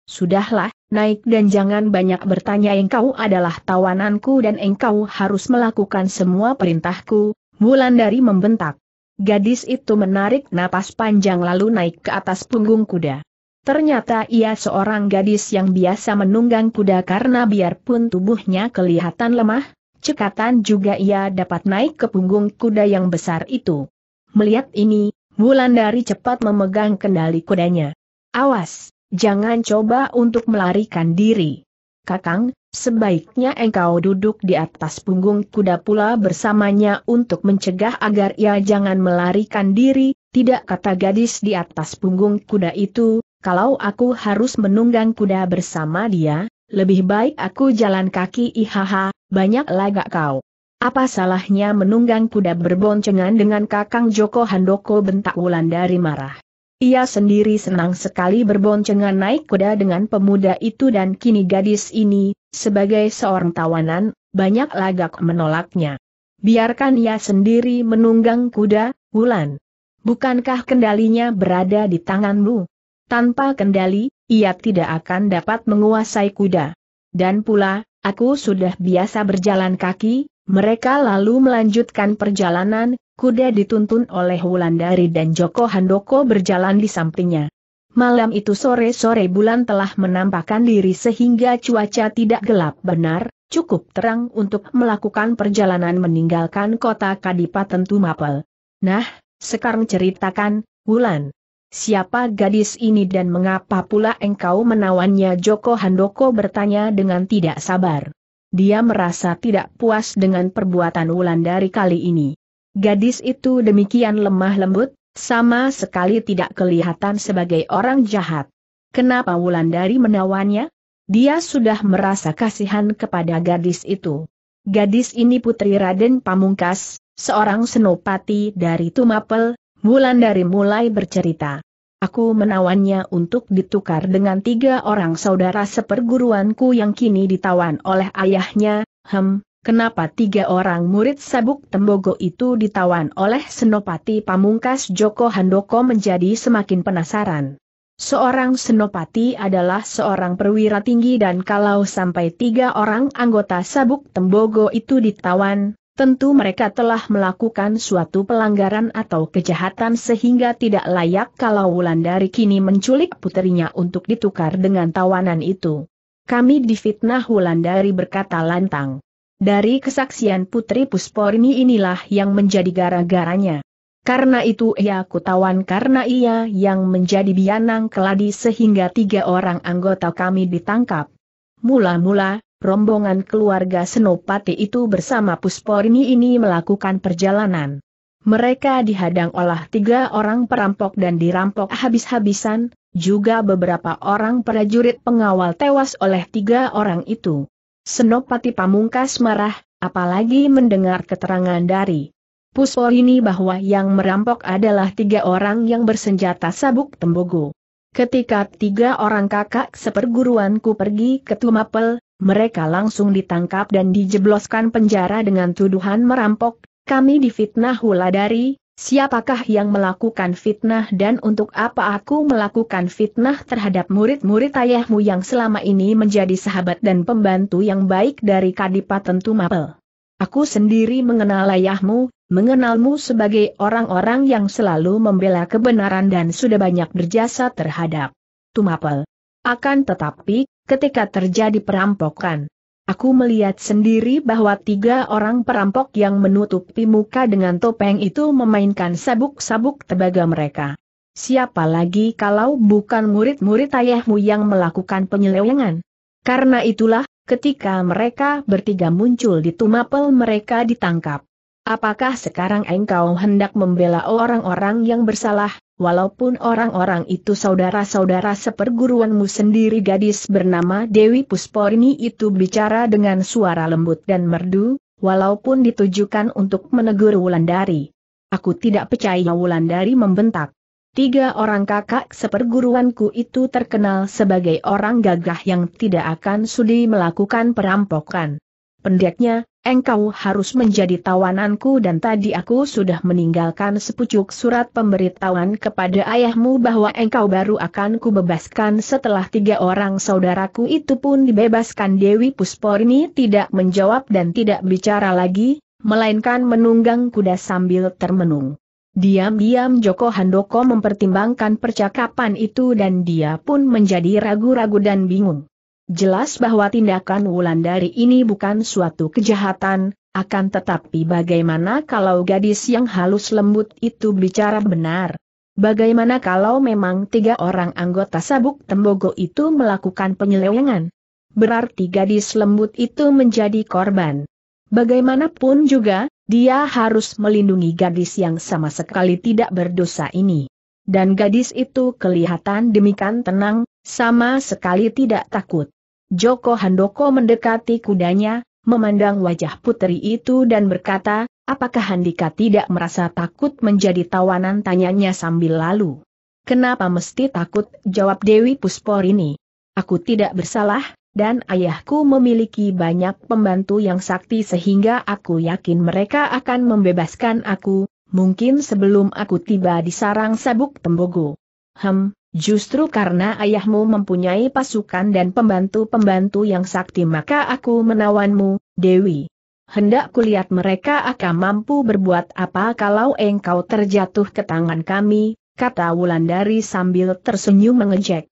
Sudahlah, naik dan jangan banyak bertanya engkau adalah tawananku dan engkau harus melakukan semua perintahku, Wulandari membentak. Gadis itu menarik napas panjang lalu naik ke atas punggung kuda. Ternyata ia seorang gadis yang biasa menunggang kuda karena biarpun tubuhnya kelihatan lemah, cekatan juga ia dapat naik ke punggung kuda yang besar itu. Melihat ini, Wulandari cepat memegang kendali kudanya. Awas, jangan coba untuk melarikan diri. Kakang, Sebaiknya engkau duduk di atas punggung kuda pula bersamanya untuk mencegah agar ia jangan melarikan diri, tidak kata gadis di atas punggung kuda itu, kalau aku harus menunggang kuda bersama dia, lebih baik aku jalan kaki ihaha, banyak lagak kau. Apa salahnya menunggang kuda berboncengan dengan kakang Joko Handoko bentak Wulandari marah. Ia sendiri senang sekali berboncengan naik kuda dengan pemuda itu dan kini gadis ini, sebagai seorang tawanan, banyak lagak menolaknya. Biarkan ia sendiri menunggang kuda, Wulan. Bukankah kendalinya berada di tanganmu? Tanpa kendali, ia tidak akan dapat menguasai kuda. Dan pula, aku sudah biasa berjalan kaki, mereka lalu melanjutkan perjalanan, kuda dituntun oleh Wulandari dan Joko Handoko berjalan di sampingnya. Malam itu sore-sore bulan telah menampakkan diri sehingga cuaca tidak gelap benar, cukup terang untuk melakukan perjalanan meninggalkan kota Kadipaten Tumapel. Nah, sekarang ceritakan, Wulan. Siapa gadis ini dan mengapa pula engkau menawannya Joko Handoko bertanya dengan tidak sabar. Dia merasa tidak puas dengan perbuatan Wulandari kali ini. Gadis itu demikian lemah lembut, sama sekali tidak kelihatan sebagai orang jahat. Kenapa Wulandari menawannya? Dia sudah merasa kasihan kepada gadis itu. Gadis ini putri Raden Pamungkas, seorang senopati dari Tumapel, Wulandari mulai bercerita. Aku menawannya untuk ditukar dengan tiga orang saudara seperguruanku yang kini ditawan oleh ayahnya, hem, kenapa tiga orang murid sabuk tembogo itu ditawan oleh Senopati Pamungkas Joko Handoko menjadi semakin penasaran. Seorang senopati adalah seorang perwira tinggi dan kalau sampai tiga orang anggota sabuk tembogo itu ditawan, tentu mereka telah melakukan suatu pelanggaran atau kejahatan sehingga tidak layak kalau Wulandari kini menculik putrinya untuk ditukar dengan tawanan itu. Kami difitnah Wulandari berkata lantang. Dari kesaksian Putri Pusporini inilah yang menjadi gara-garanya. Karena itu ia kutawan karena ia yang menjadi bianang keladi sehingga tiga orang anggota kami ditangkap. Mula-mula, rombongan keluarga Senopati itu bersama Pusporini ini melakukan perjalanan. Mereka dihadang oleh tiga orang perampok dan dirampok habis-habisan, juga beberapa orang prajurit pengawal tewas oleh tiga orang itu. Senopati Pamungkas marah, apalagi mendengar keterangan dari Puspo ini bahwa yang merampok adalah tiga orang yang bersenjata sabuk tembogo. Ketika tiga orang kakak seperguruanku pergi ke Tumapel, mereka langsung ditangkap dan dijebloskan penjara dengan tuduhan merampok, kami difitnah hula dari, Siapakah yang melakukan fitnah dan untuk apa aku melakukan fitnah terhadap murid-murid ayahmu yang selama ini menjadi sahabat dan pembantu yang baik dari Kadipaten Tumapel? Aku sendiri mengenal ayahmu, mengenalmu sebagai orang-orang yang selalu membela kebenaran dan sudah banyak berjasa terhadap Tumapel. Akan tetapi, ketika terjadi perampokan, Aku melihat sendiri bahwa tiga orang perampok yang menutupi muka dengan topeng itu memainkan sabuk-sabuk tebaga mereka. Siapa lagi kalau bukan murid-murid ayahmu yang melakukan penyelewengan? Karena itulah, ketika mereka bertiga muncul di Tumapel mereka ditangkap. Apakah sekarang engkau hendak membela orang-orang yang bersalah, walaupun orang-orang itu saudara-saudara seperguruanmu sendiri gadis bernama Dewi Pusporni itu bicara dengan suara lembut dan merdu, walaupun ditujukan untuk menegur Wulandari. Aku tidak percaya Wulandari membentak. Tiga orang kakak seperguruanku itu terkenal sebagai orang gagah yang tidak akan sudi melakukan perampokan. Pendeknya, engkau harus menjadi tawananku dan tadi aku sudah meninggalkan sepucuk surat pemberitahuan kepada ayahmu bahwa engkau baru akan kubebaskan setelah tiga orang saudaraku itu pun dibebaskan Dewi Pusporni tidak menjawab dan tidak bicara lagi, melainkan menunggang kuda sambil termenung. Diam-diam Joko Handoko mempertimbangkan percakapan itu dan dia pun menjadi ragu-ragu dan bingung. Jelas bahwa tindakan Wulandari ini bukan suatu kejahatan, akan tetapi bagaimana kalau gadis yang halus lembut itu bicara benar? Bagaimana kalau memang tiga orang anggota sabuk tembogo itu melakukan penyelewengan? Berarti gadis lembut itu menjadi korban. Bagaimanapun juga, dia harus melindungi gadis yang sama sekali tidak berdosa ini. Dan gadis itu kelihatan demikian tenang, sama sekali tidak takut. Joko Handoko mendekati kudanya, memandang wajah putri itu dan berkata, apakah Handika tidak merasa takut menjadi tawanan tanyanya sambil lalu. Kenapa mesti takut, jawab Dewi ini. Aku tidak bersalah, dan ayahku memiliki banyak pembantu yang sakti sehingga aku yakin mereka akan membebaskan aku, mungkin sebelum aku tiba di sarang sabuk tembogo. Hem, Justru karena ayahmu mempunyai pasukan dan pembantu-pembantu yang sakti maka aku menawanmu, Dewi. Hendak kulihat mereka akan mampu berbuat apa kalau engkau terjatuh ke tangan kami, kata Wulandari sambil tersenyum mengejek.